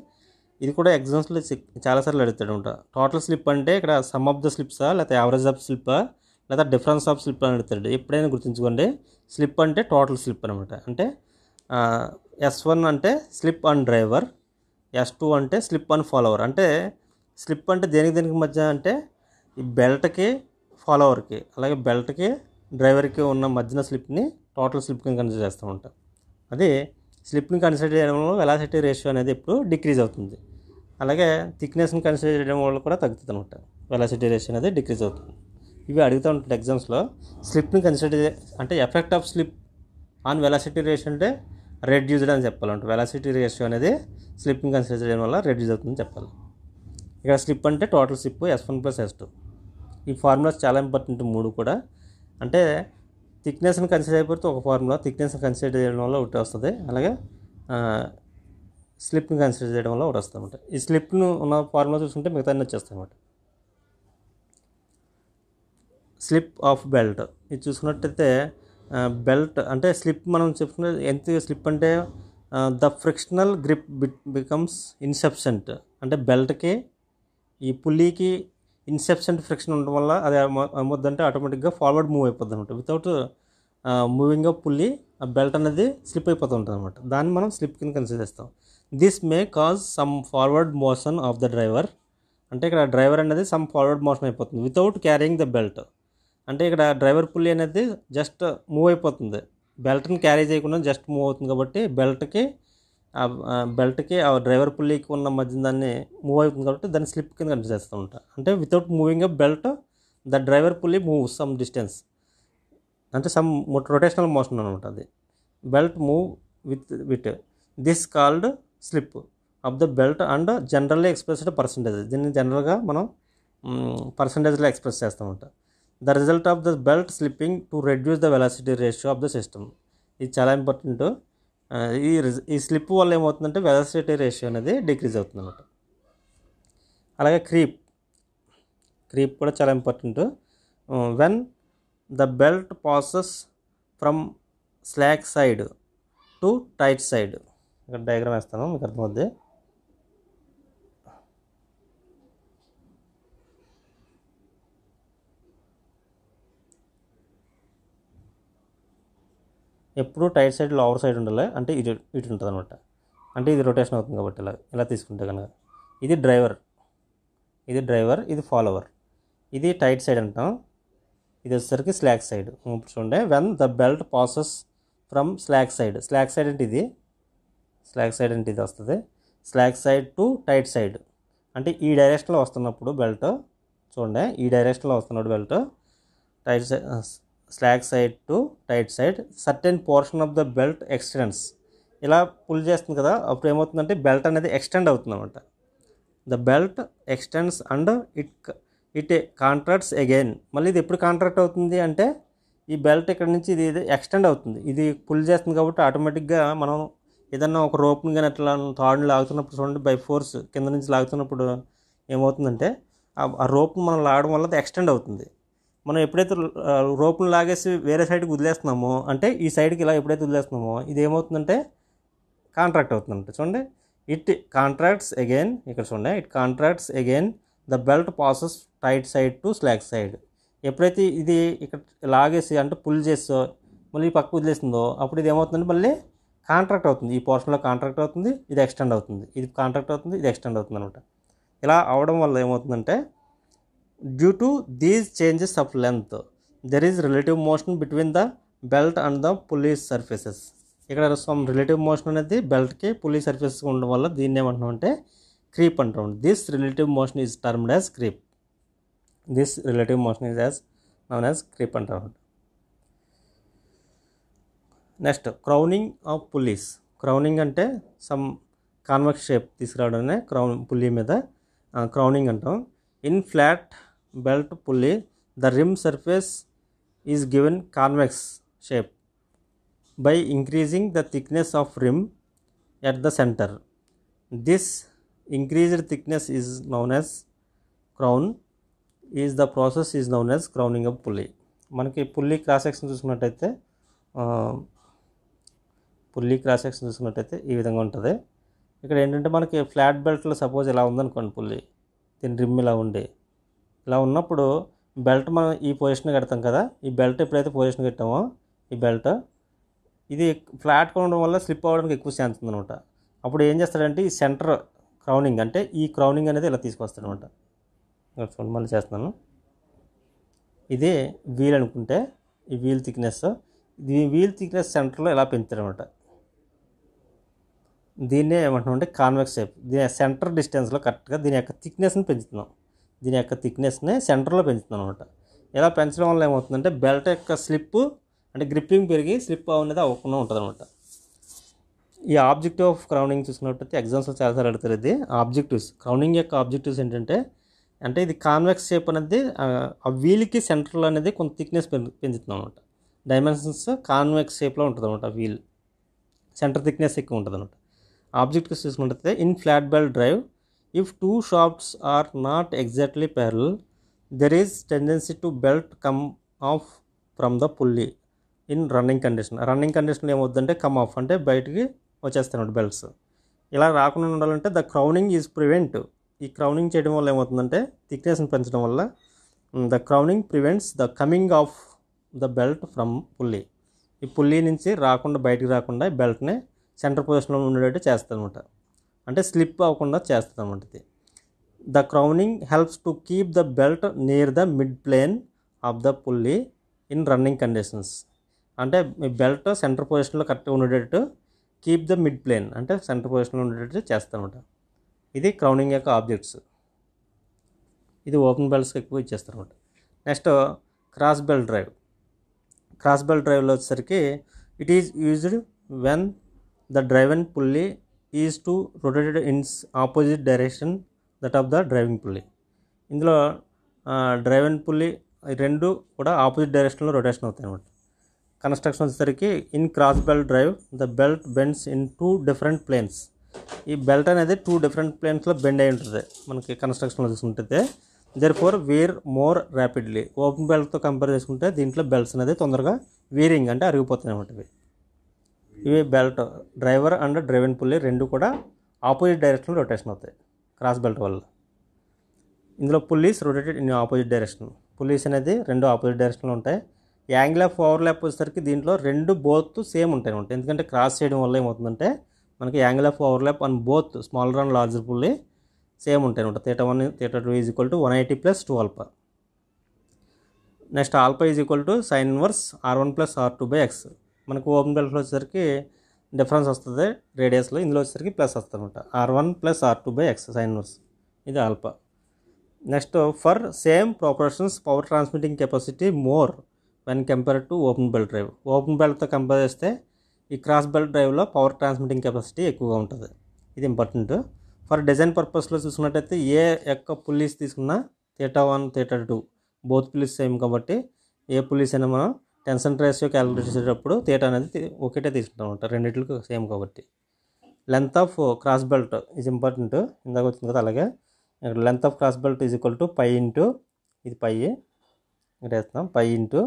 ఇది కూడా ఎగ్జామ్స్లో చాలాసార్లు అడుగుతాడు ఉంటా టోటల్ స్లిప్ అంటే ఇక్కడ సమ్ ఆఫ్ ద స్లిప్సా లేకపోతే యావరేజ్ ఆఫ్ స్లిప్పా లేదా డిఫరెన్స్ ఆఫ్ స్లిప్ అని అడుగుతాడు ఎప్పుడైనా గుర్తుంచుకోండి స్లిప్ అంటే టోటల్ స్లిప్ అనమాట అంటే ఎస్ వన్ అంటే slip and driver S two అంటే స్లిప్ అండ్ ఫాలోవర్ అంటే స్లిప్ అంటే దేనికి దేనికి మధ్య అంటే ఈ బెల్ట్కి ఫాలోవర్కి అలాగే బెల్ట్కి డ్రైవర్కి ఉన్న మధ్యన స్లిప్ని టోటల్ స్లిప్ని కన్సిడర్ చేస్తూ ఉంటాం అది స్లిప్ని కన్సిడర్ చేయడంలో వెలాసిటీ రేషియో అనేది ఇప్పుడు డిక్రీజ్ అవుతుంది అలాగే థిక్నెస్ని కన్సిడర్ చేయడం వల్ల కూడా తగ్గుతుంది అనమాట వెలాసిటీ రేషన్ అనేది డిక్రీజ్ అవుతుంది ఇవి అడుగుతూ ఉంటుంది ఎగ్జామ్స్లో స్లిప్ని కన్సిడర్ అంటే effect of slip on velocity రేషన్ అంటే రెడ్యూజ్డ్ అని చెప్పాలంట వెలాసిటీ రేషియో అనేది స్లిప్ని కన్సిడర్ చేయడం వల్ల రెడ్యూజ్ అవుతుందని చెప్పాలి ఇక్కడ స్లిప్ అంటే total slip S one plus S two ఈ ఫార్ములాస్ చాలా ఇంపార్టెంట్ మూడు కూడా అంటే థిక్నెస్ని కన్సిడర్ అయిపోతే ఒక ఫార్ములా థిక్నెస్ని కన్సిడర్ చేయడం వల్ల ఒకటి వస్తుంది అలాగే స్లిప్ని కన్సిడర్ చేయడం వల్ల ఒకటి వస్తామన్నమాట ఈ స్లిప్ను ఉన్న ఫార్ములా చూసుకుంటే మిగతా అన్నీ వచ్చేస్తాయన్నమాట స్లిప్ ఆఫ్ బెల్ట్ ఇది చూసుకున్నట్టయితే బెల్ట్ అంటే స్లిప్ మనం చెప్పుకునే ఎంత స్లిప్ అంటే the frictional grip becomes insufficient అంటే బెల్ట్కి ఈ పుల్లీకి ఇన్సెప్షెంట్ ఫ్రిక్షన్ ఉండడం వల్ల అది ఏమవుద్దంటే ఆటోమేటిక్గా ఫార్వర్డ్ మూవ్ అయిపోద్ది అనమాట వితౌట్ మూవింగ్ అప్ పుల్లి ఆ బెల్ట్ అనేది స్లిప్ అయిపోతూ ఉంటుంది అనమాట దాన్ని మనం స్లిప్ కింద కన్సిడర్ చేస్తాం this may cause some forward motion of the driver అంటే ఇక్కడ డ్రైవర్ అనేది సమ్ ఫార్వర్డ్ మోషన్ అయిపోతుంది వితౌట్ క్యారింగ్ ద బెల్ట్ అంటే ఇక్కడ డ్రైవర్ పుల్లి అనేది జస్ట్ మూవ్ అయిపోతుంది బెల్ట్ని క్యారీ చేయకుండా జస్ట్ మూవ్ అవుతుంది కాబట్టి బెల్ట్కి బెల్ట్కి ఆ డ్రైవర్ పుల్లికి ఉన్న మధ్య దాన్ని మూవ్ అవుతుంది కాబట్టి దాన్ని స్లిప్ కింద కనిపిస్తూ ఉంటా అంటే without moving a belt the driver pulley move some distance అంటే సమ్ రొటేషనల్ మోషన్ అనమాట అది belt move with with this called slip of the belt and generally expressed percentage దీన్ని జనరల్గా మనం పర్సంటేజ్లో ఎక్స్ప్రెస్ చేస్తామంట the result of the belt slipping to reduce the velocity ratio of the system ఇది చాలా important ఈ ఈ స్లిప్ వల్ల ఏమవుతుందంటే వెలాసిటీ రేషియో అనేది డిక్రీజ్ అవుతుంది అనమాట అలాగే క్రీప్ క్రీప్ కూడా చాలా important when the belt passes from slack side to tight side ఇక్కడ డయాగ్రామ్ వేస్తాను మీకు అర్థమవుద్ది ఎప్పుడు టైట్ సైడ్ లోవర్ సైడ్ ఉండాలి అంటే ఇటు ఇటు ఉంటుంది అనమాట అంటే ఇది రొటేషన్ అవుతుంది కాబట్టి ఇలా ఇలా తీసుకుంటే కనుక ఇది డ్రైవర్ ఇది డ్రైవర్ ఇది ఫాలోవర్ ఇది టైట్ సైడ్ అంటాం ఇది వచ్చేసరికి స్లాక్ సైడ్ ఇప్పుడు చూడండి when the belt passes from slack side slack side అంటే ఇది స్లాగ్ సైడ్ అంటే ఇది వస్తుంది slack side to tight side అంటే ఈ డైరెక్షన్లో వస్తున్నప్పుడు బెల్ట్ చూడండి ఈ డైరెక్షన్లో వస్తున్నప్పుడు belt tight side slack side to tight side certain portion of the belt extends ఇలా పుల్ చేస్తుంది కదా అప్పుడు ఏమవుతుందంటే బెల్ట్ అనేది ఎక్స్టెండ్ అవుతుందన్నమాట the belt extends and it it contracts again మళ్ళీ ఇది ఎప్పుడు కాంట్రాక్ట్ అవుతుంది అంటే ఈ బెల్ట్ ఇక్కడ నుంచి ఇది ఎక్స్టెండ్ అవుతుంది ఇది పుల్ చేస్తుంది కాబట్టి ఆటోమేటిక్గా మనం ఏదన్నా ఒక రూపం కానీ అట్లా తాడుని లాగుతున్నప్పుడు చూడండి బై ఫోర్స్ కింద నుంచి లాగుతున్నప్పుడు ఏమవుతుందంటే ఆ రోప్ని మనం లాగడం వల్ల అది ఎక్స్టెండ్ అవుతుంది మనం ఎప్పుడైతే రూపం లాగేసి వేరే సైడ్కి వదిలేస్తున్నామో అంటే ఈ సైడ్కి ఇలా ఎప్పుడైతే వదిలేస్తున్నామో ఇది ఏమవుతుందంటే కాంట్రాక్ట్ అవుతుందంట చూడండి ఇట్ కాంట్రాక్ట్స్ అగైన్ ఇక్కడ చూడండి it contracts again the belt passes tight side to slack side ఎప్పుడైతే ఇది ఇక్కడ లాగేసి అంటే పుల్ చేసో మళ్ళీ పక్క వదిలేసిందో అప్పుడు ఇది ఏమవుతుందంటే మళ్ళీ కాంట్రాక్ట్ అవుతుంది ఈ పోర్షన్లో కాంట్రాక్ట్ అవుతుంది ఇది ఎక్స్టెండ్ అవుతుంది ఇది కాంట్రాక్ట్ అవుతుంది ఇది ఎక్స్టెండ్ అవుతుంది అనమాట ఇలా అవడం వల్ల ఏమవుతుందంటే due to these changes of length there is relative motion between the belt and the pulleys surfaces ఇక్కడ సమ్ రిలేటివ్ మోషన్ అనేది బెల్ట్కి పులీ సర్ఫేసెస్ ఉండడం వల్ల దీన్ని ఏమంటున్నాం అంటే క్రీప్ అంటాం this relative motion is termed as creep this relative motion is known as యాజ్ క్రీప్ అంటాం next crowning of pulleys crowning అంటే సమ్ కాన్వెక్స్ షేప్ తీసుకురావడమే క్రౌన్ పుల్లి మీద క్రౌనింగ్ అంటాం in flat belt pulley the rim surface is given convex shape by increasing the thickness of rim at the centre this increased thickness is known as crown is the process is known as crowning of పుల్లి మనకి pulley cross section చూసుకున్నట్టయితే పుల్లి cross section చూసుకున్నట్టయితే ఈ విధంగా ఉంటుంది ఇక్కడ ఏంటంటే మనకి flat బెల్ట్లో suppose ఇలా ఉందనుకోండి పుల్లి దీని రిమ్ ఇలా ఉండి ఇలా ఉన్నప్పుడు బెల్ట్ మనం ఈ పొజిషన్ కడతాం కదా ఈ బెల్ట్ ఎప్పుడైతే పొజిషన్ కట్టామో ఈ బెల్ట్ ఇది ఫ్లాట్ ఉండడం వల్ల స్లిప్ అవ్వడానికి ఎక్కువ ఛాన్స్ ఉందనమాట అప్పుడు ఏం చేస్తాడంటే ఈ సెంటర్ క్రౌనింగ్ అంటే ఈ క్రౌనింగ్ అనేది ఇలా తీసుకొస్తాడనమాట చూడండి మళ్ళీ చేస్తున్నాను ఇదే వీల్ అనుకుంటే ఈ వీల్ థిక్నెస్ ఇది వీల్ థిక్నెస్ సెంటర్లో ఇలా అనమాట దీన్నే ఏమంటున్నాం అంటే కాన్వెక్స్ షేప్ దీని సెంటర్ డిస్టెన్స్లో కరెక్ట్గా దీని యొక్క థిక్నెస్ని పెంచుతున్నాం దీని యొక్క థిక్నెస్ని సెంటర్లో పెంచుతున్నాం అనమాట ఇలా పెంచడం వల్ల ఏమవుతుందంటే బెల్ట్ యొక్క స్లిప్ అంటే గ్రిప్పింగ్ పెరిగి స్లిప్ అనేది అవ్వకుండా ఉంటుంది అనమాట ఈ ఆబ్జెక్టివ్ ఆఫ్ క్రౌనింగ్ చూసినట్టయితే ఎగ్జామ్స్లో చాలాసార్లు అడుగుతారు ఇది ఆబ్జెక్టివ్స్ క్రౌనింగ్ యొక్క ఆబ్జెక్టివ్స్ ఏంటంటే అంటే ఇది కాన్వెక్స్ షేప్ అనేది ఆ వీల్కి సెంటర్లో అనేది కొంత థిక్నెస్ పెంచుతున్నాం అనమాట డైమెన్షన్స్ కాన్వెక్స్ షేప్లో ఉంటుంది అనమాట వీల్ సెంటర్ థిక్నెస్ ఎక్కువ ఉంటుంది అనమాట ఆబ్జెక్ట్ చూసుకుంటే in flat belt drive if two shafts are not exactly parallel there is tendency to belt come off from the pulley in running condition running కండిషన్లో ఏమవుతుందంటే come of అంటే బయటికి వచ్చేస్తాయి belts ఇలా రాకుండా ఉండాలంటే ద క్రౌనింగ్ ఈజ్ ప్రివెంట్ ఈ crowning చేయడం వల్ల ఏమవుతుందంటే థిక్నెస్ని పెంచడం వల్ల the crowning prevents the coming off the belt from pulley ఈ పుల్లీ నుంచి రాకుండా బయటికి రాకుండా బెల్ట్ని సెంటర్ పొజిషన్లో ఉండేటట్టు చేస్తుందన్నమాట అంటే స్లిప్ అవ్వకుండా చేస్తుందన్నమాట ఇది the crowning helps to keep the belt near the mid plane of the pulley in running conditions అంటే మీ బెల్ట్ సెంటర్ పొజిషన్లో కరెక్ట్గా ఉండేటట్టు కీప్ ద మిడ్ ప్లేన్ అంటే సెంటర్ పొజిషన్లో ఉండేటట్టు చేస్తామన్నమాట ఇది క్రౌనింగ్ యొక్క ఆబ్జెక్ట్స్ ఇది ఓపెన్ బెల్ట్స్కి ఎక్కువ ఇచ్చేస్తారన్నమాట next cross belt drive cross belt డ్రైవ్లో వచ్చేసరికి it is used when the driven pulley is to rotated in opposite direction that of the driving pulley ఇందులో డ్రైవన్ పుల్లి రెండు కూడా ఆపోజిట్ డైరెక్షన్లో రొటేషన్ అవుతాయి అనమాట కన్స్ట్రక్షన్ వచ్చేసరికి in cross belt drive the belt bends in two different planes ఈ belt అనేది two different ప్లేన్స్లో బెండ్ అయి ఉంటుంది మనకి కన్స్ట్రక్షన్లో చూసుకుంటే therefore wear more rapidly open బెల్ట్తో కంపేర్ చేసుకుంటే దీంట్లో బెల్ట్స్ అనేది తొందరగా వీరింగ్ అంటే అరిగిపోతాయి అనమాట ఇవి ఇవి belt driver and driven pulley రెండు కూడా ఆపోజిట్ డైరెక్షన్లో రొటేషన్ అవుతాయి క్రాస్ బెల్ట్ వల్ల ఇందులో pulleys rotated in opposite direction pulleys అనేది రెండు ఆపోజిట్ డైరెక్షన్లో ఉంటాయి యాంగిల్ ఆఫ్ ల్యాప్ వచ్చేసరికి దీంట్లో రెండు బోత్ సేమ్ ఉంటాయి అనమాట ఎందుకంటే క్రాస్ చేయడం వల్ల ఏమవుతుందంటే మనకి angle of lap and both smaller and larger pulley same ఉంటాయి అనమాట theta one theta two is equal to one eighty plus two alpha next alpha is equal to sine inverse R one plus R two by X మనకు open బెల్ట్లో వచ్చేసరికి difference వస్తుంది రేడియస్లో ఇందులో వచ్చేసరికి plus వస్తుంది అనమాట R one plus R two by X sine ఇది alpha next for same proportions power transmitting capacity more when compare to open belt drive open బెల్ట్తో కంపేర్ చేస్తే ఈ క్రాస్ బెల్ట్ డ్రైవ్లో పవర్ ట్రాన్స్మిటింగ్ కెపాసిటీ ఎక్కువగా ఉంటుంది ఇది ఇంపార్టెంట్ ఫర్ డిజైన్ పర్పస్లో చూసుకున్నట్టయితే ఏ యొక్క పుల్లీస్ తీసుకున్నా theta one theta two both pulleys same కాబట్టి ఏ పులిస్ అయినా మనం టెన్షన్ రేషియో క్యాలిక్యులేట్ చేసేటప్పుడు తేట అనేది ఒకటే తీసుకుంటాం అనమాట రెండింటికి సేమ్ కాబట్టి length of cross belt is important ఇందాక వచ్చింది కదా అలాగే ఇక్కడ length of cross belt is equal to pi into ఇది పై ఇక్కడ వేస్తున్నాం pi into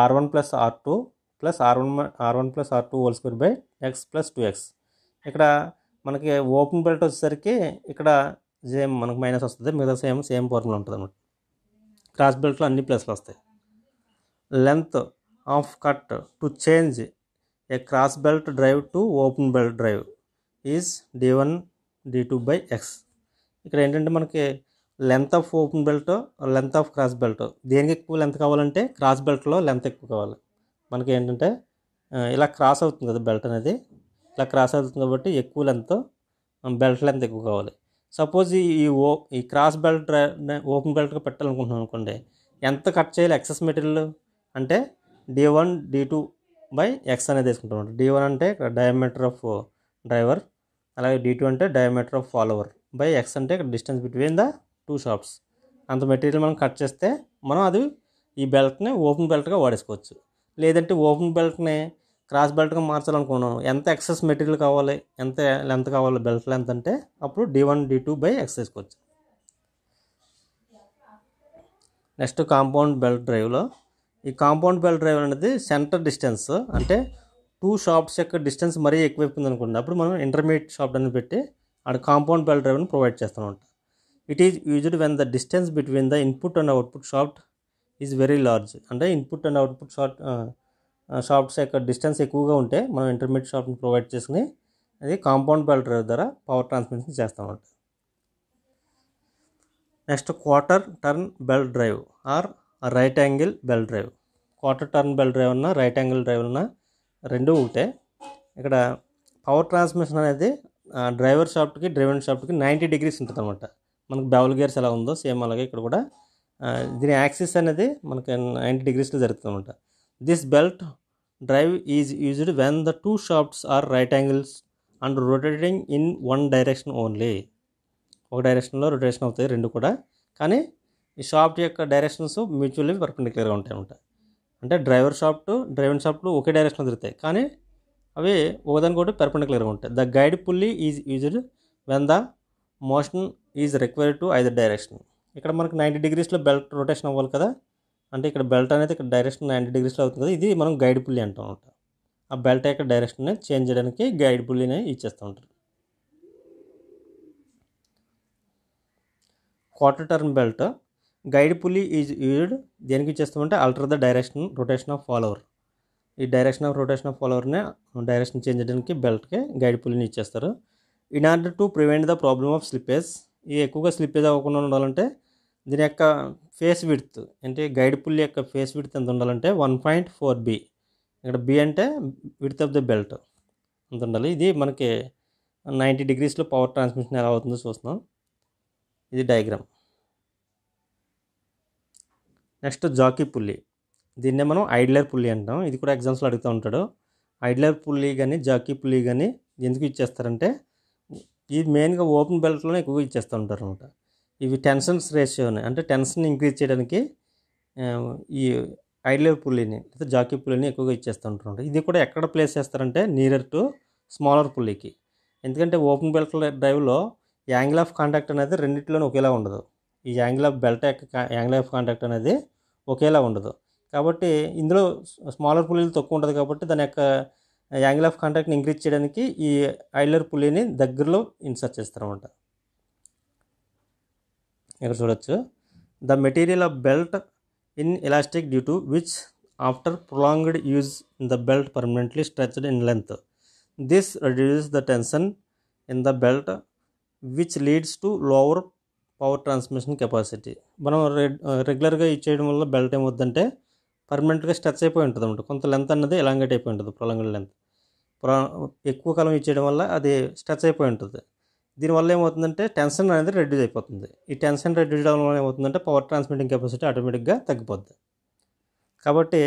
R one plus R two plus R one R one plus R two whole square by X plus two X ఇక్కడ మనకి open belt వచ్చేసరికి ఇక్కడ same మనకు minus వస్తుంది మిగతా సేమ్ సేమ్ ఫార్ములా ఉంటుంది అన్నమాట క్రాస్ బెల్ట్లో అన్ని ప్లస్లు వస్తాయి length of cut to change a cross belt drive to open belt drive is D one D two by X ఇక్కడ ఏంటంటే మనకి length of open belt length of cross belt దేనికి ఎక్కువ లెంత్ కావాలంటే క్రాస్ బెల్ట్లో లెంత్ ఎక్కువ కావాలి మనకి ఏంటంటే ఇలా క్రాస్ అవుతుంది కదా బెల్ట్ అనేది ఇలా క్రాస్ అవుతుంది కాబట్టి ఎక్కువ లెంత్ బెల్ట్ లెంత్ ఎక్కువ కావాలి సపోజ్ ఈ ఓ ఈ క్రాస్ బెల్ట్ ఓపెన్ బెల్ట్గా పెట్టాలనుకుంటున్నాం అనుకోండి ఎంత కట్ చేయాలి ఎక్సెస్ మెటీరియల్ అంటే D one D two by X అనేది తీసుకుంటాం డి వన్ అంటే ఇక్కడ డయామీటర్ ఆఫ్ డ్రైవర్ అలాగే డి టూ అంటే diameter of follower by X అంటే ఇక్కడ distance between the two shafts అంత మెటీరియల్ మనం కట్ చేస్తే మనం అది ఈ బెల్ట్ని ఓపెన్ బెల్ట్గా వాడేసుకోవచ్చు లేదంటే ఓపెన్ బెల్ట్ని క్రాస్ బెల్ట్గా మార్చాలనుకున్నాం ఎంత ఎక్సెస్ మెటీరియల్ కావాలి ఎంత లెంత్ కావాలి బెల్ట్ లెంత్ అంటే అప్పుడు D one D two by X వేసుకోవచ్చు నెక్స్ట్ కాంపౌండ్ బెల్ట్ డ్రైవ్లో ఈ కాంపౌండ్ బెల్ డ్రైవ్ అనేది సెంటర్ డిస్టెన్స్ అంటే టూ షాప్స్ యొక్క డిస్టెన్స్ మరీ ఎక్కువైపోయింది అనుకోండి అప్పుడు మనం ఇంటర్మీడియట్ షాప్ అని పెట్టి అక్కడ కాంపౌండ్ బెల్ డ్రైవ్ని ప్రొవైడ్ చేస్తాం అంట it is used when the distance between the input and output shaft is very large అంటే input and output short shafts యొక్క డిస్టెన్స్ ఎక్కువగా ఉంటే మనం ఇంటర్మీడియట్ షాప్ని ప్రొవైడ్ చేసుకుని అది కాంపౌండ్ బెల్ డ్రైవ్ ద్వారా పవర్ ట్రాన్స్మిషన్ చేస్తామంట next quarter turn belt drive or right angle belt drive quarter turn belt drive ఉన్న రైట్ యాంగిల్ డ్రైవ్ ఉన్న రెండు ఒకటే ఇక్కడ పవర్ ట్రాన్స్మిషన్ అనేది డ్రైవర్ షాఫ్ట్కి డ్రైవర్ షాఫ్ట్కి నైంటీ డిగ్రీస్ ఉంటుంది అనమాట మనకు బెవల్ గేర్స్ ఎలా ఉందో సేమ్ అలాగే ఇక్కడ కూడా దీని యాక్సిస్ అనేది మనకి నైంటీ డిగ్రీస్లో జరుగుతుంది అనమాట this belt drive is used when the two shafts are right angles and rotating in one direction only ఒక డైరెక్షన్లో రొటేషన్ అవుతాయి రెండు కూడా కానీ ఈ షాఫ్ట్ యొక్క డైరెక్షన్స్ మ్యూచువల్లీ పర్పెండిక్యులర్గా ఉంటాయి ఉంటాయి అంటే డ్రైవర్ షాఫ్ట్ డ్రైవింగ్ షాఫ్ట్లు ఒకే డైరెక్షన్లో తిరుగుతాయి కానీ అవి ఒకదానికి ఒకటి పెర్పెండిక్యులర్గా ఉంటాయి the guide pulley is used when the motion is required to either direction ఇక్కడ మనకు నైంటీ డిగ్రీస్లో బెల్ట్ రొటేషన్ అవ్వాలి కదా అంటే ఇక్కడ బెల్ట్ అనేది ఇక్కడ డైరెక్షన్ నైంటీ డిగ్రీస్లో అవుతుంది కదా ఇది మనం గైడ్ పుల్లి అంటూ ఉంటాం ఆ బెల్ట్ యొక్క డైరెక్షన్ని చేంజ్ చేయడానికి గైడ్ పుల్లీని ఇచ్చేస్తూ ఉంటారు quarter turn belt guide pulley is used దేనికి చేస్తామంటే alter the direction rotation of follower ఈ డైరెక్షన్ ఆఫ్ రొటేషన్ ఆఫ్ ఫాలోవర్ని డైరెక్షన్ చేంజ్ చేయడానికి బెల్ట్కి గైడ్ పులిని ఇచ్చేస్తారు in order to prevent the problem of slippage ఇది ఎక్కువగా స్లిప్పేజ్ అవ్వకుండా ఉండాలంటే దీని యొక్క ఫేస్ విడ్త్ అంటే గైడ్ పుల్లి యొక్క ఫేస్ విడ్త్ ఎంత ఉండాలంటే వన్ పాయింట్ ఫోర్ బి ఇక్కడ బి అంటే విడ్త్ ఆఫ్ ద బెల్ట్ అంత ఉండాలి ఇది మనకి నైంటీ డిగ్రీస్లో పవర్ ట్రాన్స్మిషన్ ఎలా అవుతుందో చూస్తున్నాం ఇది డయాగ్రామ్ నెక్స్ట్ జాకీ పుల్లి దీన్నే మనం ఐడ్లర్ పుల్లి అంటాం ఇది కూడా ఎగ్జామ్స్లో అడుగుతూ ఉంటాడు ఐడ్లర్ పుల్లి కానీ జాకీ పుల్లి కానీ ఎందుకు ఇచ్చేస్తారంటే ఇది మెయిన్గా ఓపెన్ బెల్ట్లోనే ఎక్కువగా ఇచ్చేస్తూ ఉంటారు అనమాట ఇవి టెన్షన్స్ రేషియోని అంటే టెన్షన్ ఇంక్రీజ్ చేయడానికి ఈ ఐడ్లర్ పుల్లిని లేదా జాకీ పుల్లిని ఎక్కువగా ఇచ్చేస్తూ ఉంటారు ఇది కూడా ఎక్కడ ప్లేస్ చేస్తారంటే నీరర్ టు స్మాలర్ పుల్లికి ఎందుకంటే ఓపెన్ బెల్ట్ డ్రైవ్లో యాంగిల్ ఆఫ్ కాంటాక్ట్ అనేది రెండింటిలోనే ఒకేలా ఉండదు ఈ angle of belt angle of contact అనేది ఒకేలా ఉండదు కాబట్టి ఇందులో స్మాలర్ పులీలు తక్కువ ఉంటుంది కాబట్టి దాని యొక్క యాంగిల్ ఆఫ్ కాంటాక్ట్ని ఇంక్రీజ్ చేయడానికి ఈ ఐలర్ పులిని దగ్గరలో ఇన్సర్ట్ అనమాట ఇక్కడ చూడొచ్చు the material of belt in elastic due to which after prolonged use in the belt permanently stretched in length this reduce the tension in the belt which leads to lower power transmission capacity మనం రెగ్యులర్గా ఇచ్చేయడం వల్ల belt ఏమవుతుందంటే పర్మనెంట్గా stretch అయిపోయి ఉంటుంది అనమాట కొంత లెంత్ అన్నది ఎలాంగేట్ అయిపోయి ఉంటుంది ప్రొలంగడ్ లెంత్ ఎక్కువ కాలం ఇచ్చేయడం వల్ల అది స్ట్రెచ్ అయిపోయి ఉంటుంది దీనివల్ల ఏమవుతుందంటే టెన్షన్ అనేది రెడ్యూస్ అయిపోతుంది ఈ టెన్షన్ రెడ్యూస్ అవ్వడం వల్ల ఏమవుతుందంటే పవర్ ట్రాన్స్మిటింగ్ కెపాసిటీ ఆటోమేటిక్గా తగ్గిపోద్ది కాబట్టి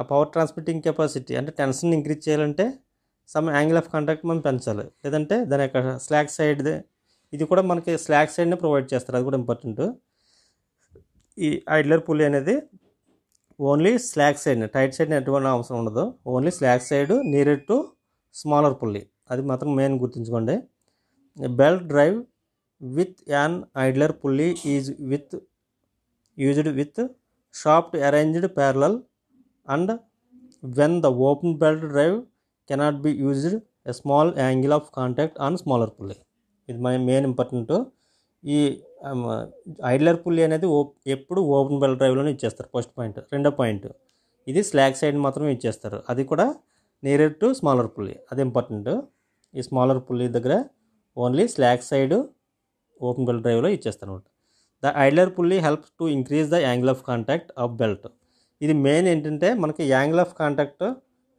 ఆ పవర్ ట్రాన్స్మిటింగ్ కెపాసిటీ అంటే టెన్షన్ ఇంక్రీజ్ చేయాలంటే సమ్ యాంగిల్ ఆఫ్ కాంటాక్ట్ మనం పెంచాలి లేదంటే దాని యొక్క స్లాక్ సైడ్ ఇది కూడా మనకి స్లాక్ సైడ్నే ప్రొవైడ్ చేస్తారు అది కూడా ఇంపార్టెంట్ ఈ ఐడ్లర్ పులి అనేది only slack side tight side ఎటువంటి అవసరం ఉండదు only slack side nearer to smaller pulley అది మాత్రం మెయిన్ గుర్తుంచుకోండి belt drive with an idler pulley is with used with shaft arranged parallel and when the open belt drive cannot be used a small angle of contact on smaller pulley ఇది main important ఈ idler pulley అనేది ఓ ఎప్పుడు open belt డ్రైవ్లోనే ఇచ్చేస్తారు first point రెండో point ఇది slack side మాత్రమే ఇచ్చేస్తారు అది కూడా నియర్ టు స్మాలర్ పుల్లి అది ఇంపార్టెంట్ ఈ స్మాలర్ పుల్లి దగ్గర only slack side open belt డ్రైవ్లో ఇచ్చేస్తారు the idler pulley help to increase the angle of contact of belt ఇది మెయిన్ ఏంటంటే మనకి యాంగిల్ ఆఫ్ కాంటాక్ట్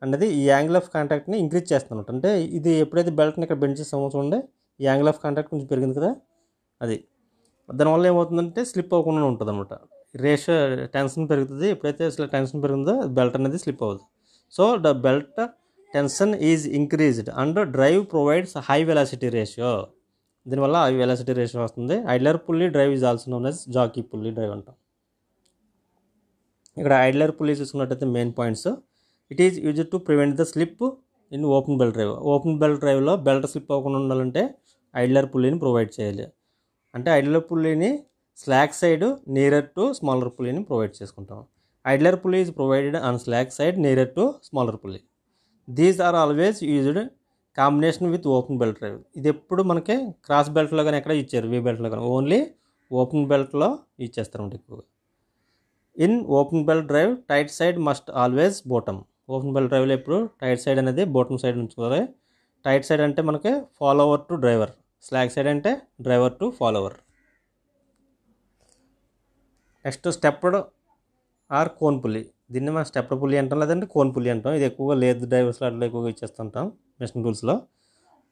అనేది ఈ యాంగిల్ ఆఫ్ కాంటాక్ట్ని ఇంక్రీజ్ చేస్తాను అంటే ఇది ఎప్పుడైతే బెల్ట్ని ఇక్కడ బెండ్ చేసామో చూడండి యాంగిల్ ఆఫ్ కాంటాక్ట్ కొంచెం పెరిగింది కదా అది దానివల్ల ఏమవుతుందంటే స్లిప్ అవ్వకుండా ఉంటుంది అనమాట రేషియో టెన్షన్ పెరుగుతుంది ఎప్పుడైతే అసలు టెన్షన్ పెరుగుతుందో బెల్ట్ అనేది స్లిప్ అవుతుంది so the belt tension is increased and drive provides high velocity ratio దీనివల్ల హై వెలాసిటీ రేషియో వస్తుంది idler pulley drive is also known as jockey pulley drive అంటాం ఇక్కడ ఐడ్లర్ పుల్లీ చూసుకున్నట్టయితే main points it is use to prevent the slip in open belt drive open belt డ్రైవ్లో belt slip అవ్వకుండా ఉండాలంటే idler పుల్లీని provide చేయాలి అంటే idler పుల్లీని slack side nearer to smaller పుల్లీని ప్రొవైడ్ చేసుకుంటాం idler pulley is provided on slack side nearer to smaller pulley these are always used combination with open belt drive ఇది ఎప్పుడు మనకి క్రాస్ బెల్ట్లో కానీ ఎక్కడ ఇచ్చారు వీ బెల్ట్లో కానీ ఓన్లీ ఓపెన్ బెల్ట్లో ఇచ్చేస్తారు అంటే ఎక్కువగా in open belt drive tight side must always bottom open belt డ్రైవ్లో ఎప్పుడు టైట్ సైడ్ అనేది బోటమ్ సైడ్ ఉంచుకోవాలి టైట్ సైడ్ అంటే మనకి follower to driver slack side అంటే driver to follower next stepped or cone pulley దీన్ని మనం స్టెప్డ్ పులి అంటాం లేదంటే కోన్ పులి అంటాం ఇది ఎక్కువగా లేదు డ్రైవర్ స్లాట్లో ఎక్కువగా ఇచ్చేస్తుంటాం మిషన్ రూల్స్లో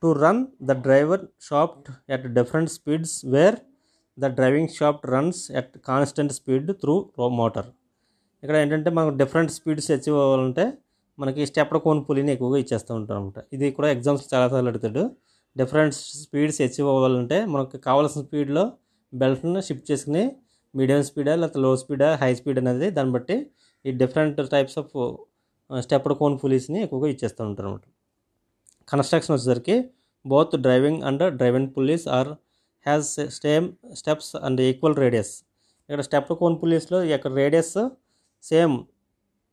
to run the driver shaft at different speeds where the driving shaft runs at constant speed through motor ఇక్కడ ఏంటంటే మనకు డిఫరెంట్ స్పీడ్స్ అచీవ్ అవ్వాలంటే మనకి స్టెప్డ్ కోన్ పులిని ఎక్కువగా ఇచ్చేస్తూ ఉంటాం అనమాట ఇది కూడా ఎగ్జామ్స్ చాలాసార్లు అడుగుతాడు డిఫరెంట్ స్పీడ్స్ అచీవ్ అవ్వాలంటే మనకు కావాల్సిన స్పీడ్లో బెల్ట్ను షిఫ్ట్ చేసుకుని మీడియం స్పీడా లేకపోతే లో స్పీడా హై స్పీడ్ అనేది దాన్ని బట్టి ఈ different types of stepped cone పులీస్ని ఎక్కువగా ఇచ్చేస్తూ ఉంటారు అనమాట కన్స్ట్రక్షన్ వచ్చేసరికి both driving and driving pulleys are has same steps and equal radius ఇక్కడ స్టెప్డ్ కోన్ పుల్లీస్లో ఇక్కడ radius same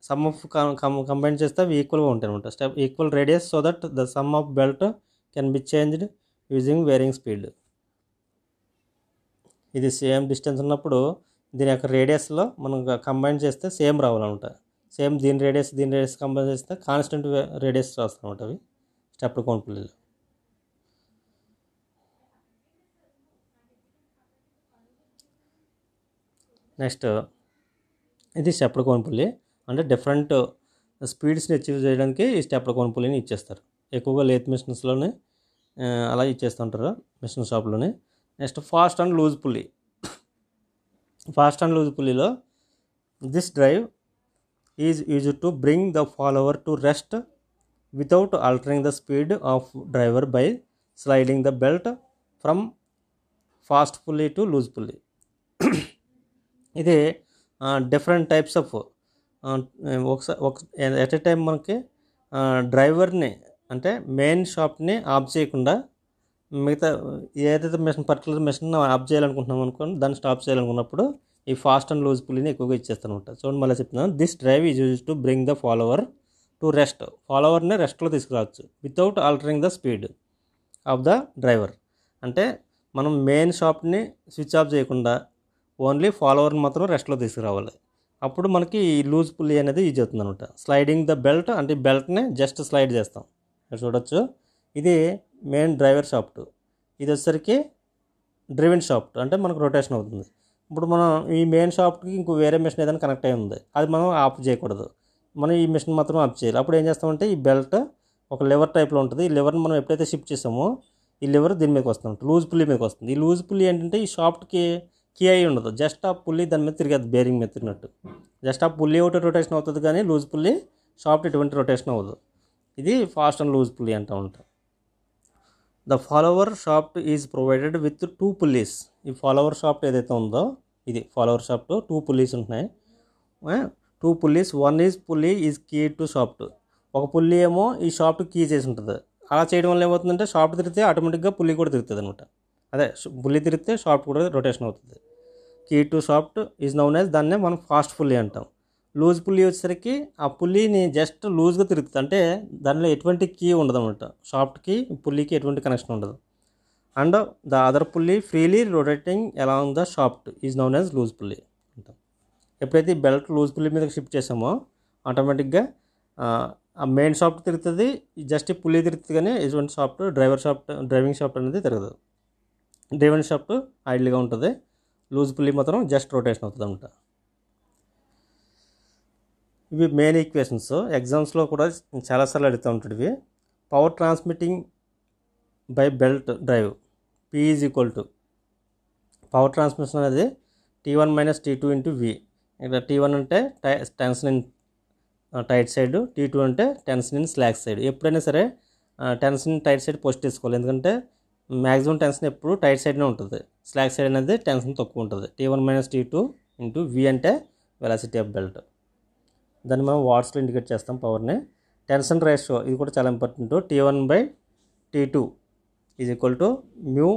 sum of combine చేస్తే అవి ఈక్వల్గా ఉంటాయి అనమాట step equal radius so that the sum of belt can be changed using varying speed ఇది same distance ఉన్నప్పుడు దీని యొక్క రేడియస్లో మనం కంబైన్ చేస్తే సేమ్ రావాలన్నమాట సేమ్ దీని రేడియస్ దీని రేడియస్ కంబైన్ చేస్తే కాన్స్టెంట్ రేడియస్ రాస్తానమాట అవి స్టెప్ కౌంట్ పిల్లలు నెక్స్ట్ ఇది స్టెప్ కోన్ పుల్లి అంటే డిఫరెంట్ స్పీడ్స్ని అచీవ్ చేయడానికి ఈ స్టెప్ కోన్ పుల్లిని ఇచ్చేస్తారు ఎక్కువగా లేత్ మిషన్స్లోనే అలా ఇచ్చేస్తుంటారు మిషన్ షాప్లోనే next fast and loose pulley fast and loose పుల్లీలో this drive is use to bring the follower to rest without altering the speed of driver by sliding the belt from fast pulley to loose pulley ఇది different types of ఒకసారి ఒక at a time మనకి డ్రైవర్ని అంటే main షాప్ని of చేయకుండా మిగతా ఏదైతే మిషన్ పర్టికులర్ మిషన్ ఆఫ్ చేయాలనుకుంటున్నాం అనుకోండి దాన్ని స్టాప్ చేయాలనుకున్నప్పుడు ఈ ఫాస్ట్ అండ్ లూజ్ పులిని ఎక్కువగా ఇచ్చేస్తాను అనమాట చూడండి మళ్ళీ చెప్తున్నాను this drive is use to bring the follower to rest ఫాలోవర్ని రెస్ట్లో తీసుకురావచ్చు without altering the speed of the driver అంటే మనం మెయిన్ షాప్ని స్విచ్ ఆఫ్ చేయకుండా ఓన్లీ ఫాలోవర్ని మాత్రం రెస్ట్లో తీసుకురావాలి అప్పుడు మనకి ఈ లూజ్ పుల్లి అనేది యూజ్ అవుతుంది అనమాట స్లైడింగ్ ద బెల్ట్ అంటే బెల్ట్ని జస్ట్ స్లైడ్ చేస్తాం చూడొచ్చు ఇది మెయిన్ డ్రైవర్ షాఫ్ట్ ఇది వచ్చేసరికి డ్రివెన్ షాఫ్ట్ అంటే మనకు రొటేషన్ అవుతుంది ఇప్పుడు మనం ఈ మెయిన్ షాఫ్ట్కి ఇంకో వేరే మిషన్ ఏదైనా కనెక్ట్ అయి ఉంది అది మనం ఆఫ్ చేయకూడదు మనం ఈ మిషన్ మాత్రం ఆఫ్ చేయాలి అప్పుడు ఏం చేస్తామంటే ఈ బెల్ట్ ఒక లివర్ టైప్లో ఉంటుంది ఈ లివర్ని మనం ఎప్పుడైతే షిఫ్ట్ చేసామో ఈ లివర్ దీని మీకు వస్తుంది లూజ్ పుల్లి మీకు వస్తుంది ఈ లూజ్ పుల్లి ఏంటంటే ఈ షాఫ్ట్కి కీ అయి ఉండదు జస్ట్ ఆ పుల్లి దాని మీద తిరిగేది బేరింగ్ మీద తిరిగినట్టు జస్ట్ ఆ పుల్లి ఒకటి రొటేషన్ అవుతుంది కానీ లూజ్ పుల్లి షాఫ్ట్ ఎటువంటి రొటేషన్ అవ్వదు ఇది ఫాస్ట్ అండ్ లూజ్ పుల్లీ అంటూ ఉంటాం the follower shaft is provided with two pulleys ఈ ఫాలోవర్ షాఫ్ట్ ఏదైతే ఉందో ఇది ఫాలోవర్ షాఫ్ట్ టూ పుల్లీస్ ఉంటున్నాయి two pulleys one is pulley is key to shaft ఒక పుల్లీ ఏమో ఈ షాఫ్ట్ కీ చేసి ఉంటుంది అలా చేయడం వల్ల ఏమవుతుందంటే షాఫ్ట్ తిరిగితే ఆటోమేటిక్గా పుల్లీ కూడా తిరుగుతుంది అనమాట అదే పుల్లీ తిరిగితే షాఫ్ట్ కూడా రొటేషన్ అవుతుంది key to shaft is known as దాన్నే మనం ఫాస్ట్ పుల్లీ అంటాం లూజ్ పుల్లి వచ్చేసరికి ఆ పుల్లిని జస్ట్ లూజ్గా తిరుగుతుంది అంటే దానిలో ఎటువంటి కీ ఉండదు అనమాట షాఫ్ట్కి పుల్లికి ఎటువంటి కనెక్షన్ ఉండదు and the other pulley freely rotating along the shaft is known as loose pulley అంటాం ఎప్పుడైతే బెల్ట్ లూజ్ పుల్లి మీద షిఫ్ట్ చేసామో ఆటోమేటిక్గా ఆ మెయిన్ షాఫ్ట్ తిరుగుతుంది జస్ట్ పుల్లి తిరుగుతుంది కానీ ఎటువంటి shaft driver shaft driving shaft అనేది తిరగదు డ్రైవింగ్ షాఫ్ట్ ఐడిల్గా ఉంటుంది లూజ్ పుల్లి మాత్రం జస్ట్ రొటేషన్ అవుతుంది అనమాట ఇవి మెయిన్ ఈక్వేషన్స్ ఎగ్జామ్స్లో కూడా చాలాసార్లు అడుగుతూ ఉంటాడు ఇవి power transmitting by belt drive P is equal to power transmission అనేది T one minus T two into V ఇక్కడ టీ వన్ అంటే tight tension in tight side T two అంటే టెన్షన్ ఇన్ స్లాక్ సైడ్ ఎప్పుడైనా సరే tension tight side post తీసుకోవాలి ఎందుకంటే maximum tension ఎప్పుడు tight సైడ్నే ఉంటుంది స్లాక్ సైడ్ అనేది టెన్షన్ తక్కువ ఉంటుంది T one minus T two into V అంటే వెలాసిటీ ఆఫ్ బెల్ట్ దాన్ని మనం వాట్స్లో ఇండికేట్ చేస్తాం పవర్ని టెన్షన్ రేషియో ఇది కూడా చాలా important T one by T two is equal to mu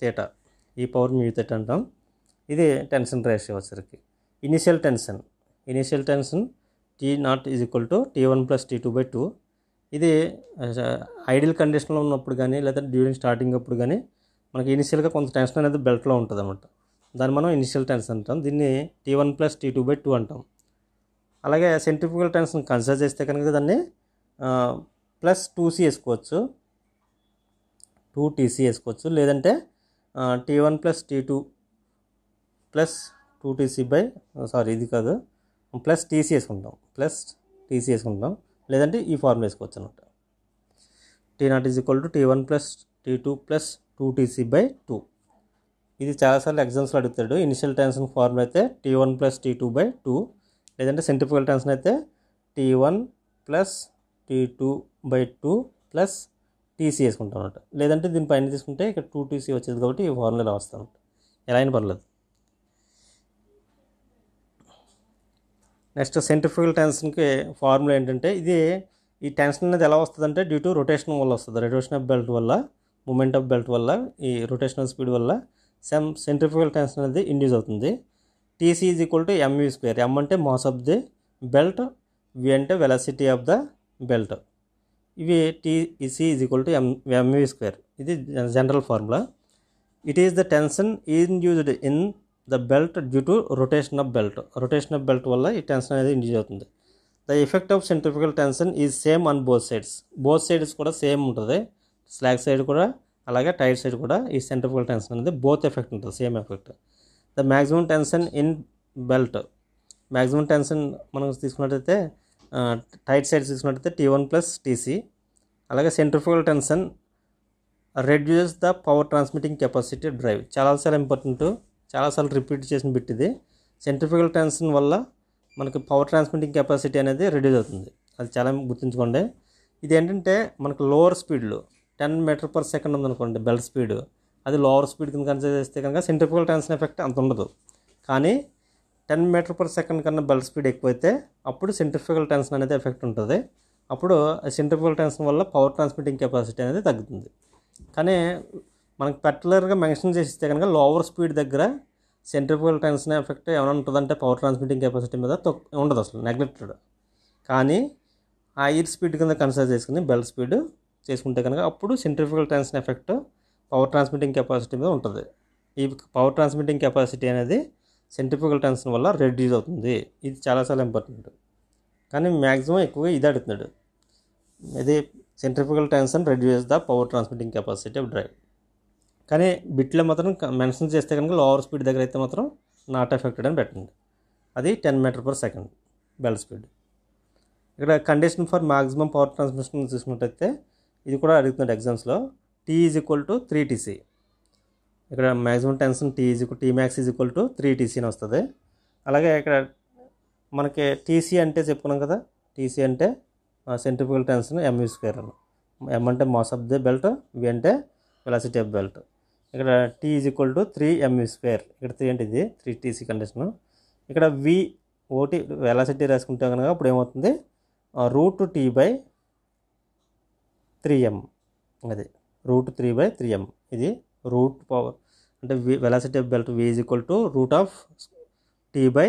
theta e power mu theta అంటాం ఇది టెన్షన్ రేషియో వచ్చరికి initial tension initial tension T naught is equal to T one plus T two by two ఇది ideal కండిషన్లో ఉన్నప్పుడు కానీ లేదా during starting అప్పుడు కానీ మనకి ఇనిషియల్గా కొంత టెన్షన్ అనేది బెల్ట్లో ఉంటుంది అనమాట దాన్ని మనం ఇనిషియల్ టెన్షన్ అంటాం దీన్ని T one plus T two by two అంటాం అలాగే సెంట్రిఫికల్ టెన్షన్ కన్సిడర్ చేస్తే కనుక దాన్ని ప్లస్ టూ సి వేసుకోవచ్చు టూ టీసీ వేసుకోవచ్చు లేదంటే T one plus T two plus two TC by sorry ఇది కాదు ప్లస్ టీసీ వేసుకుంటాం ప్లస్ టీసీ వేసుకుంటాం లేదంటే ఈ ఫార్ములా వేసుకోవచ్చు అనమాట T naught is equal to T one plus T two plus two TC by two ఇది చాలాసార్లు ఎగ్జామ్స్లో అడుగుతాడు ఇనిషియల్ టెన్షన్ ఫార్ములా అయితే T one plus T two by two లేదంటే సెంట్రిఫికల్ టెన్షన్ అయితే T one plus T two by two plus TC వేసుకుంటాం అనమాట లేదంటే దీని పైన తీసుకుంటే ఇక్కడ టూ టీసీ వచ్చేది కాబట్టి ఈ ఫార్ములా ఇలా ఎలా అయినా పర్లేదు నెక్స్ట్ సెంట్రిఫికల్ టెన్షన్కి ఫార్ములా ఏంటంటే ఇది ఈ టెన్షన్ అనేది ఎలా వస్తుంది అంటే డ్యూ టు రొటేషన్ వల్ల వస్తుంది రొటేషన్ ఆఫ్ బెల్ట్ వల్ల మూమెంట్ ఆఫ్ బెల్ట్ వల్ల ఈ రొటేషనల్ స్పీడ్ వల్ల సెమ్ సెంట్రిఫికల్ టెన్షన్ అనేది ఇండ్యూస్ అవుతుంది TC is equal to MV square M అంటే mass of the belt V అంటే వెలాసిటీ ఆఫ్ ద బెల్ట్ ఇవి TC is equal to M MV square ఇది general formula it is the tension induced in the belt due to rotation of belt rotation of belt వల్ల ఈ tension అనేది induce అవుతుంది the effect of centrifugal tension is same on both sides both sides కూడా same ఉంటుంది slack side కూడా అలాగే tight side కూడా ఈ సెంట్రిఫికల్ టెన్షన్ అనేది బోత్ ఎఫెక్ట్ ఉంటుంది same effect the maximum tension in belt maximum tension మనం తీసుకున్నట్టయితే టైట్ సైడ్స్ తీసుకున్నట్టయితే టీ వన్ ప్లస్ టీసీ అలాగే centrifugal tension reduce the power transmitting capacity drive చాలాసార్లు ఇంపార్టెంట్ చాలాసార్లు రిపీట్ చేసిన బిట్ సెంట్రిఫికల్ టెన్షన్ వల్ల మనకు పవర్ ట్రాన్స్మిటింగ్ కెపాసిటీ అనేది రెడ్యూస్ అవుతుంది అది చాలా గుర్తుంచుకోండి ఇది ఏంటంటే మనకు లోవర్ స్పీడ్లు టెన్ మీటర్ పర్ సెకండ్ ఉందనుకోండి బెల్ట్ స్పీడ్ అది లోవర్ స్పీడ్ కింద కన్సిడర్ చేస్తే కనుక సెంట్రిఫికల్ టెన్షన్ ఎఫెక్ట్ అంత ఉండదు కానీ టెన్ మీటర్ పర్ సెకండ్ కన్నా బెల్ట్ స్పీడ్ ఎక్కువైతే అప్పుడు సెంట్రిఫికల్ టెన్షన్ అనేది ఎఫెక్ట్ ఉంటుంది అప్పుడు సెంట్రిఫికల్ టెన్షన్ వల్ల పవర్ ట్రాన్స్మిటింగ్ కెపాసిటీ అనేది తగ్గుతుంది కానీ మనకు పర్టికులర్గా మెన్షన్ చేస్తే కనుక లోవర్ స్పీడ్ దగ్గర సెంట్రిఫికల్ టెన్షన్ ఎఫెక్ట్ ఏమైనా ఉంటుందంటే పవర్ ట్రాన్స్మిటింగ్ కెపాసిటీ మీద ఉండదు అసలు నెగ్లెక్టెడ్ కానీ ఆ స్పీడ్ కింద కన్సిడర్ చేసుకుని బెల్ట్ స్పీడ్ చేసుకుంటే కనుక అప్పుడు centrifugal tension effect power transmitting capacity మీద ఉంటుంది ఈ పవర్ ట్రాన్స్మిటింగ్ కెపాసిటీ అనేది సెంట్రిఫికల్ టెన్షన్ వల్ల రెడ్యూస్ అవుతుంది ఇది చాలా చాలా ఇంపార్టెంట్ కానీ మ్యాక్సిమం ఎక్కువగా ఇది అడుగుతున్నాడు ఇది centrifugal tension reduce the power transmitting capacity of drive కానీ బిట్లో మాత్రం మెన్షన్ చేస్తే కనుక లోవర్ స్పీడ్ దగ్గర అయితే మాత్రం నాట్ ఎఫెక్టెడ్ అని పెట్టండి అది ten metre per second belt speed ఇక్కడ condition for maximum power transmission చూసినట్టయితే ఇది కూడా అడుగుతున్నాడు ఎగ్జామ్స్లో T is equal to three TC ఇక్కడ maximum tension T is T max is equal to three TC అని వస్తుంది అలాగే ఇక్కడ మనకి టీసీ అంటే చెప్పుకున్నాం కదా టీసీ అంటే సెంట్రిఫికల్ టెన్షన్ ఎంయూ స్క్వేర్ అని ఎం అంటే mass of the belt V అంటే వెలాసిటీ ఆఫ్ బెల్ట్ ఇక్కడ T is equal to three MU square ఇక్కడ త్రీ అంటే ఇది త్రీ టీసీ కండిషన్ ఇక్కడ వి ఓటీ వెలాసిటీ రాసుకుంటే కనుక అప్పుడు ఏమవుతుంది root T by three M అది root three by three M ఇది రూట్ పవర్ అంటే velocity of belt V is equal to root of T by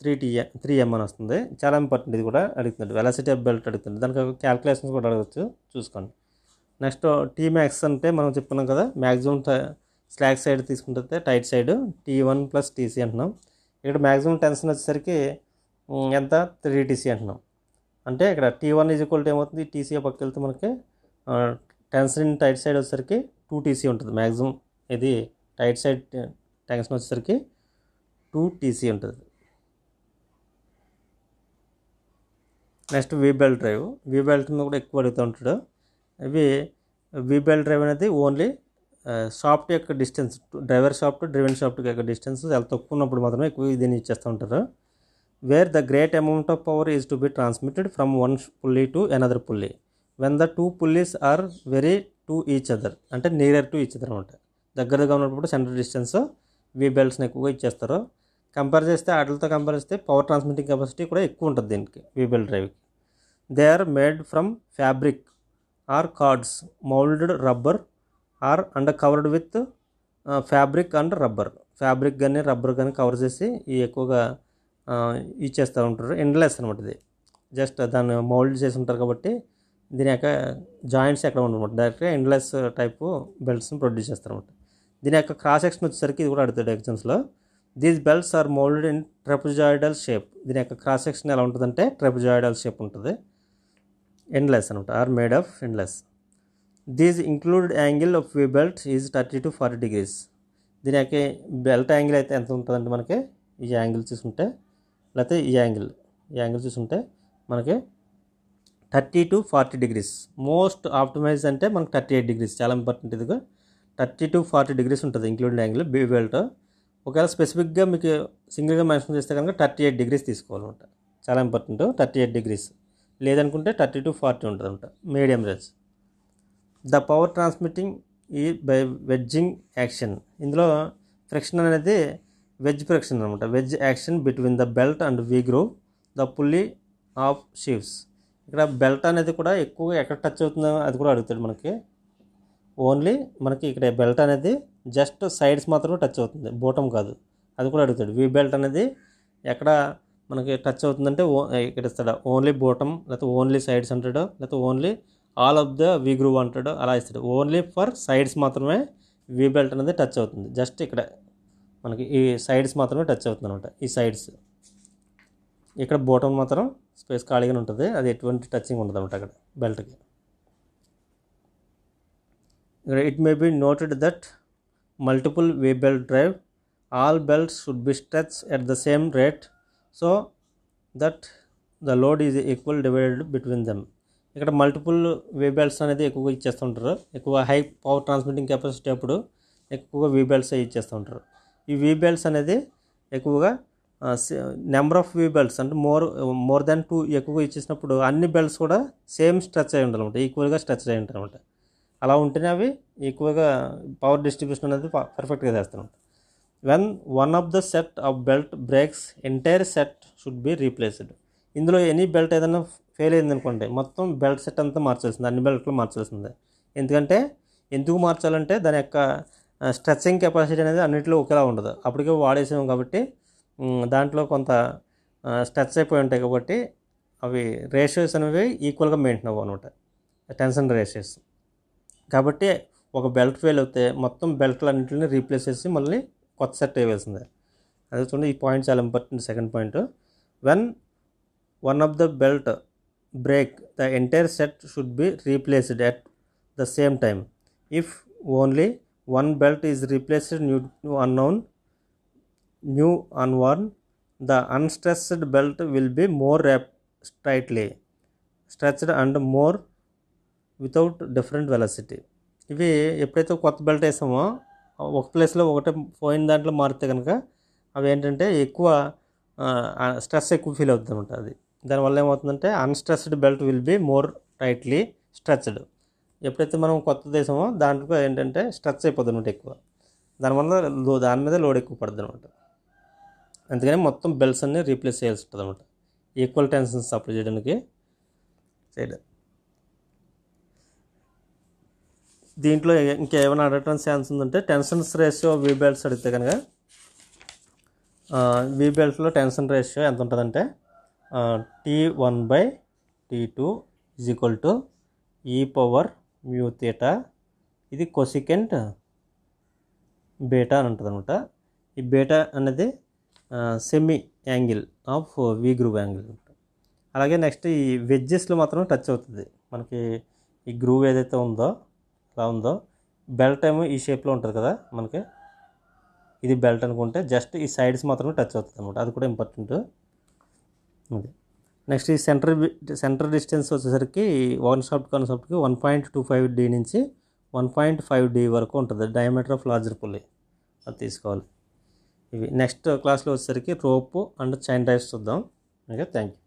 three T three M అని వస్తుంది చాలా ఇంపార్టెంట్ ఇది కూడా అడుగుతుంది వెలాసిటీ ఆఫ్ బెల్ట్ అడుగుతుంది దానికి క్యాల్కులేషన్స్ కూడా అడగచ్చు చూసుకోండి నెక్స్ట్ టీ మ్యాక్స్ అంటే మనం చెప్పుకున్నాం కదా మ్యాక్సిమం స్లాక్ సైడ్ తీసుకుంటే tight side T one plus TC అంటున్నాం ఇక్కడ మ్యాక్సిమం టెన్షన్ వచ్చేసరికి ఎంత త్రీ టీసీ అంటున్నాం అంటే ఇక్కడ T one is equal to ఏమవుతుంది టీసీ పక్కకి వెళ్తే మనకి టెన్షన్ టైట్ సైడ్ వచ్చేసరికి టూ టీసీ ఉంటుంది మ్యాక్సిమం ఇది టైట్ సైడ్ టెన్షన్ వచ్చేసరికి టూ టీసీ ఉంటుంది నెక్స్ట్ వీబెల్ డ్రైవ్ వీ మీద కూడా ఎక్కువ అడుగుతూ ఉంటాడు అవి వీబెల్ డ్రైవ్ అనేది ఓన్లీ షాప్ యొక్క distance driver shaft to driver shaft యొక్క డిస్టెన్స్ చాలా తక్కువ ఉన్నప్పుడు మాత్రమే ఎక్కువ దీన్ని ఇచ్చేస్తూ ఉంటారు where the great amount of power is to be transmitted from one pulley to another pulley when the two pulleys are very to each other అంటే నియర్ టు ఈచ్ అదర్ అనమాట దగ్గరగా ఉన్నప్పుడు సెంటర్ డిస్టెన్స్ వీ బెల్ట్స్ని ఎక్కువగా ఇచ్చేస్తారు compare చేస్తే ఆటలతో compare చేస్తే power transmitting capacity కూడా ఎక్కువ ఉంటుంది దీనికి వీ బెల్ట్ డ్రైవ్కి they are made from fabric or cords moulded rubber or and covered with fabric and rubber fabric కానీ రబ్బర్ కానీ కవర్ చేసి ఈ ఎక్కువగా ఇచ్చేస్తూ ఉంటారు ఎండ్లెస్ అనమాట ఇది జస్ట్ దాన్ని మౌల్డ్ చేసి ఉంటారు కాబట్టి దీని యొక్క జాయింట్స్ ఎక్కడ ఉండమాట డైరెక్ట్గా ఎండ్లెస్ టైప్ బెల్ట్స్ని ప్రొడ్యూస్ చేస్తారనమాట దీని యొక్క క్రాస్ సెక్షన్ వచ్చేసరికి ఇది కూడా అడుగుతాడు ఎగ్జామ్స్లో these belts are moulded in trapezoidal shape దీని యొక్క క్రాస్ సెక్షన్ ఎలా ఉంటుందంటే ట్రెపజాయిడల్ షేప్ ఉంటుంది ఎండ్లెస్ అనమాట are made of endless these include angle of V belt is thirty to forty degrees దీని యొక్క బెల్ట్ యాంగిల్ అయితే ఎంత ఉంటుందంటే మనకి ఈ యాంగిల్ చూసుకుంటే లేకపోతే ఈ యాంగిల్ ఈ యాంగిల్ చూసుకుంటే మనకి thirty to forty degrees most optimize అంటే మనకు థర్టీ ఎయిట్ డిగ్రీస్ చాలా ఇంపార్టెంట్ ఇదిగా థర్టీ టు ఫార్టీ డిగ్రీస్ ఉంటుంది ఇంక్లూడింగ్ యాంగిల్ బీ బెల్ట్ ఒకవేళ స్పెసిఫిక్గా మీకు సింగిల్గా మెన్షన్ చేస్తే కనుక థర్టీ ఎయిట్ డిగ్రీస్ తీసుకోవాలన్నమాట చాలా ఇంపార్టెంట్ థర్టీ ఎయిట్ డిగ్రీస్ లేదనుకుంటే థర్టీ టు ఫార్టీ ఉంటుంది అనమాట medium range the power transmitting ఈ బై వెడ్జింగ్ యాక్షన్ ఇందులో ఫ్రిక్షన్ అనేది వెజ్ ఫ్రిక్షన్ అనమాట wedge action between the belt and V groove the pulley of sheaves ఇక్కడ బెల్ట్ అనేది కూడా ఎక్కువగా ఎక్కడ టచ్ అవుతుందో అది కూడా అడుగుతాడు మనకి ఓన్లీ మనకి ఇక్కడ బెల్ట్ అనేది జస్ట్ సైడ్స్ మాత్రమే టచ్ అవుతుంది బోటం కాదు అది కూడా అడుగుతాడు వీ బెల్ట్ అనేది ఎక్కడ మనకి టచ్ అవుతుందంటే ఓ ఇక్కడ ఇస్తాడు ఓన్లీ బోటం లేకపోతే ఓన్లీ సైడ్స్ అంటాడు లేకపోతే only all of the V groove అంటాడు అలా ఇస్తాడు ఓన్లీ ఫర్ సైడ్స్ మాత్రమే వీ బెల్ట్ అనేది టచ్ అవుతుంది జస్ట్ ఇక్కడ మనకి ఈ సైడ్స్ మాత్రమే టచ్ అవుతుంది అనమాట ఈ సైడ్స్ ఇక్కడ బోటం మాత్రం స్పేస్ ఖాళీగానే ఉంటుంది అది ఎటువంటి టచింగ్ ఉండదు అనమాట అక్కడ బెల్ట్కి ఇక్కడ it may be noted that multiple V belt drive all belts should be stretch at the same rate so that the load is equal divided between them ఇక్కడ మల్టిపుల్ వే బెల్ట్స్ అనేది ఎక్కువగా ఇచ్చేస్తుంటారు ఎక్కువ high power transmitting capacity అప్పుడు ఎక్కువగా we belts ఇచ్చేస్తుంటారు ఈ we belts అనేది ఎక్కువగా number of V belts అంటే మోర్ మోర్ దాన్ టూ ఎక్కువ ఇచ్చేసినప్పుడు అన్ని బెల్ట్స్ కూడా సేమ్ స్ట్రెచ్ అయి ఉండాలన్నమాట ఈక్వల్గా స్ట్రెచ్ అయి అనమాట అలా ఉంటేనే అవి ఈక్వల్గా పవర్ డిస్ట్రిబ్యూషన్ అనేది పర్ఫెక్ట్గా చేస్తాను when one of the set of belt breaks entire set should be replaced ఇందులో ఎనీ బెల్ట్ ఏదైనా ఫెయిల్ అయింది అనుకోండి మొత్తం బెల్ట్ సెట్ అంతా మార్చాల్సింది అన్ని బెల్ట్లు మార్చాల్సిందే ఎందుకంటే ఎందుకు మార్చాలంటే దాని యొక్క స్ట్రెచింగ్ కెపాసిటీ అనేది అన్నింటిలో ఒకేలా ఉండదు అప్పటికే వాడేసాము కాబట్టి దాంట్లో కొంత స్ట్రెచ్ అయిపోయి ఉంటాయి కాబట్టి అవి రేషియోస్ అనేవి ఈక్వల్గా మెయింటైన్ అవ్వ అనమాట టెన్షన్ రేషియోస్ కాబట్టి ఒక బెల్ట్ ఫెయిల్ అవుతే మొత్తం బెల్ట్లు అన్నింటినీ రీప్లేస్ చేసి మళ్ళీ కొత్త సెట్ వేయాల్సిందే అదే చూడండి ఈ పాయింట్ చాలా important second point when one of the belt break the entire set should be replaced at the same time if only one belt is replaced new అన్నోన్ new unworn, the unstressed belt will be more wrap straightly stretched and more without different velocity ఇవి ఎప్పుడైతే కొత్త belt వేసామో ఒక ప్లేస్లో ఒకటే పోయిన దాంట్లో మారితే కనుక అవి ఏంటంటే ఎక్కువ స్ట్రెస్ ఎక్కువ ఫీల్ అవుతుంది అనమాట అది దానివల్ల ఏమవుతుందంటే unstressed belt will be more tightly stretched ఎప్పుడైతే మనం కొత్త దేశమో దాంట్లో ఏంటంటే స్ట్రెచ్ అయిపోతుంది అనమాట ఎక్కువ దానివల్ల దాని మీద లోడ్ ఎక్కువ పడుతుంది అనమాట అందుకని మొత్తం బెల్స్ అన్ని రీప్లేస్ చేయాల్సి ఉంటుంది అనమాట ఈక్వల్ టెన్షన్ సప్లై చేయడానికి చేయలేదు దీంట్లో ఇంకేమైనా అడగటం ఛాన్స్ ఉందంటే టెన్షన్స్ రేషియో వీ బెల్ట్స్ అడిగితే కనుక వీ బెల్ట్లో టెన్షన్ రేషియో ఎంత ఉంటుందంటే T one by T two is equal to e power mu theta ఇది కొసికెంట్ బేటా అని ఉంటుంది అనమాట ఈ బేటా అనేది semi angle of V groove angle అలాగే నెక్స్ట్ ఈ వెజ్జెస్లో మాత్రం టచ్ అవుతుంది మనకి ఈ గ్రూవ్ ఏదైతే ఉందో ఇలా ఉందో బెల్ట్ ఏమో ఈ షేప్లో ఉంటుంది కదా మనకి ఇది బెల్ట్ అనుకుంటే జస్ట్ ఈ సైడ్స్ మాత్రమే టచ్ అవుతుంది అనమాట అది కూడా ఇంపార్టెంట్ అది నెక్స్ట్ ఈ సెంటర్ సెంటర్ డిస్టెన్స్ వచ్చేసరికి వన్ షాఫ్ట్ కాన్సెప్ట్కి one point two five D నుంచి వన్ పాయింట్ ఫైవ్ డి వరకు ఉంటుంది డయామీటర్ ఆఫ్ లార్జర్ పుల్లి అది తీసుకోవాలి ఇవి నెక్స్ట్ క్లాస్లో వచ్చేసరికి రోపు అండ్ చైన్ డ్రైవ్స్ చూద్దాం ఓకే థ్యాంక్ యూ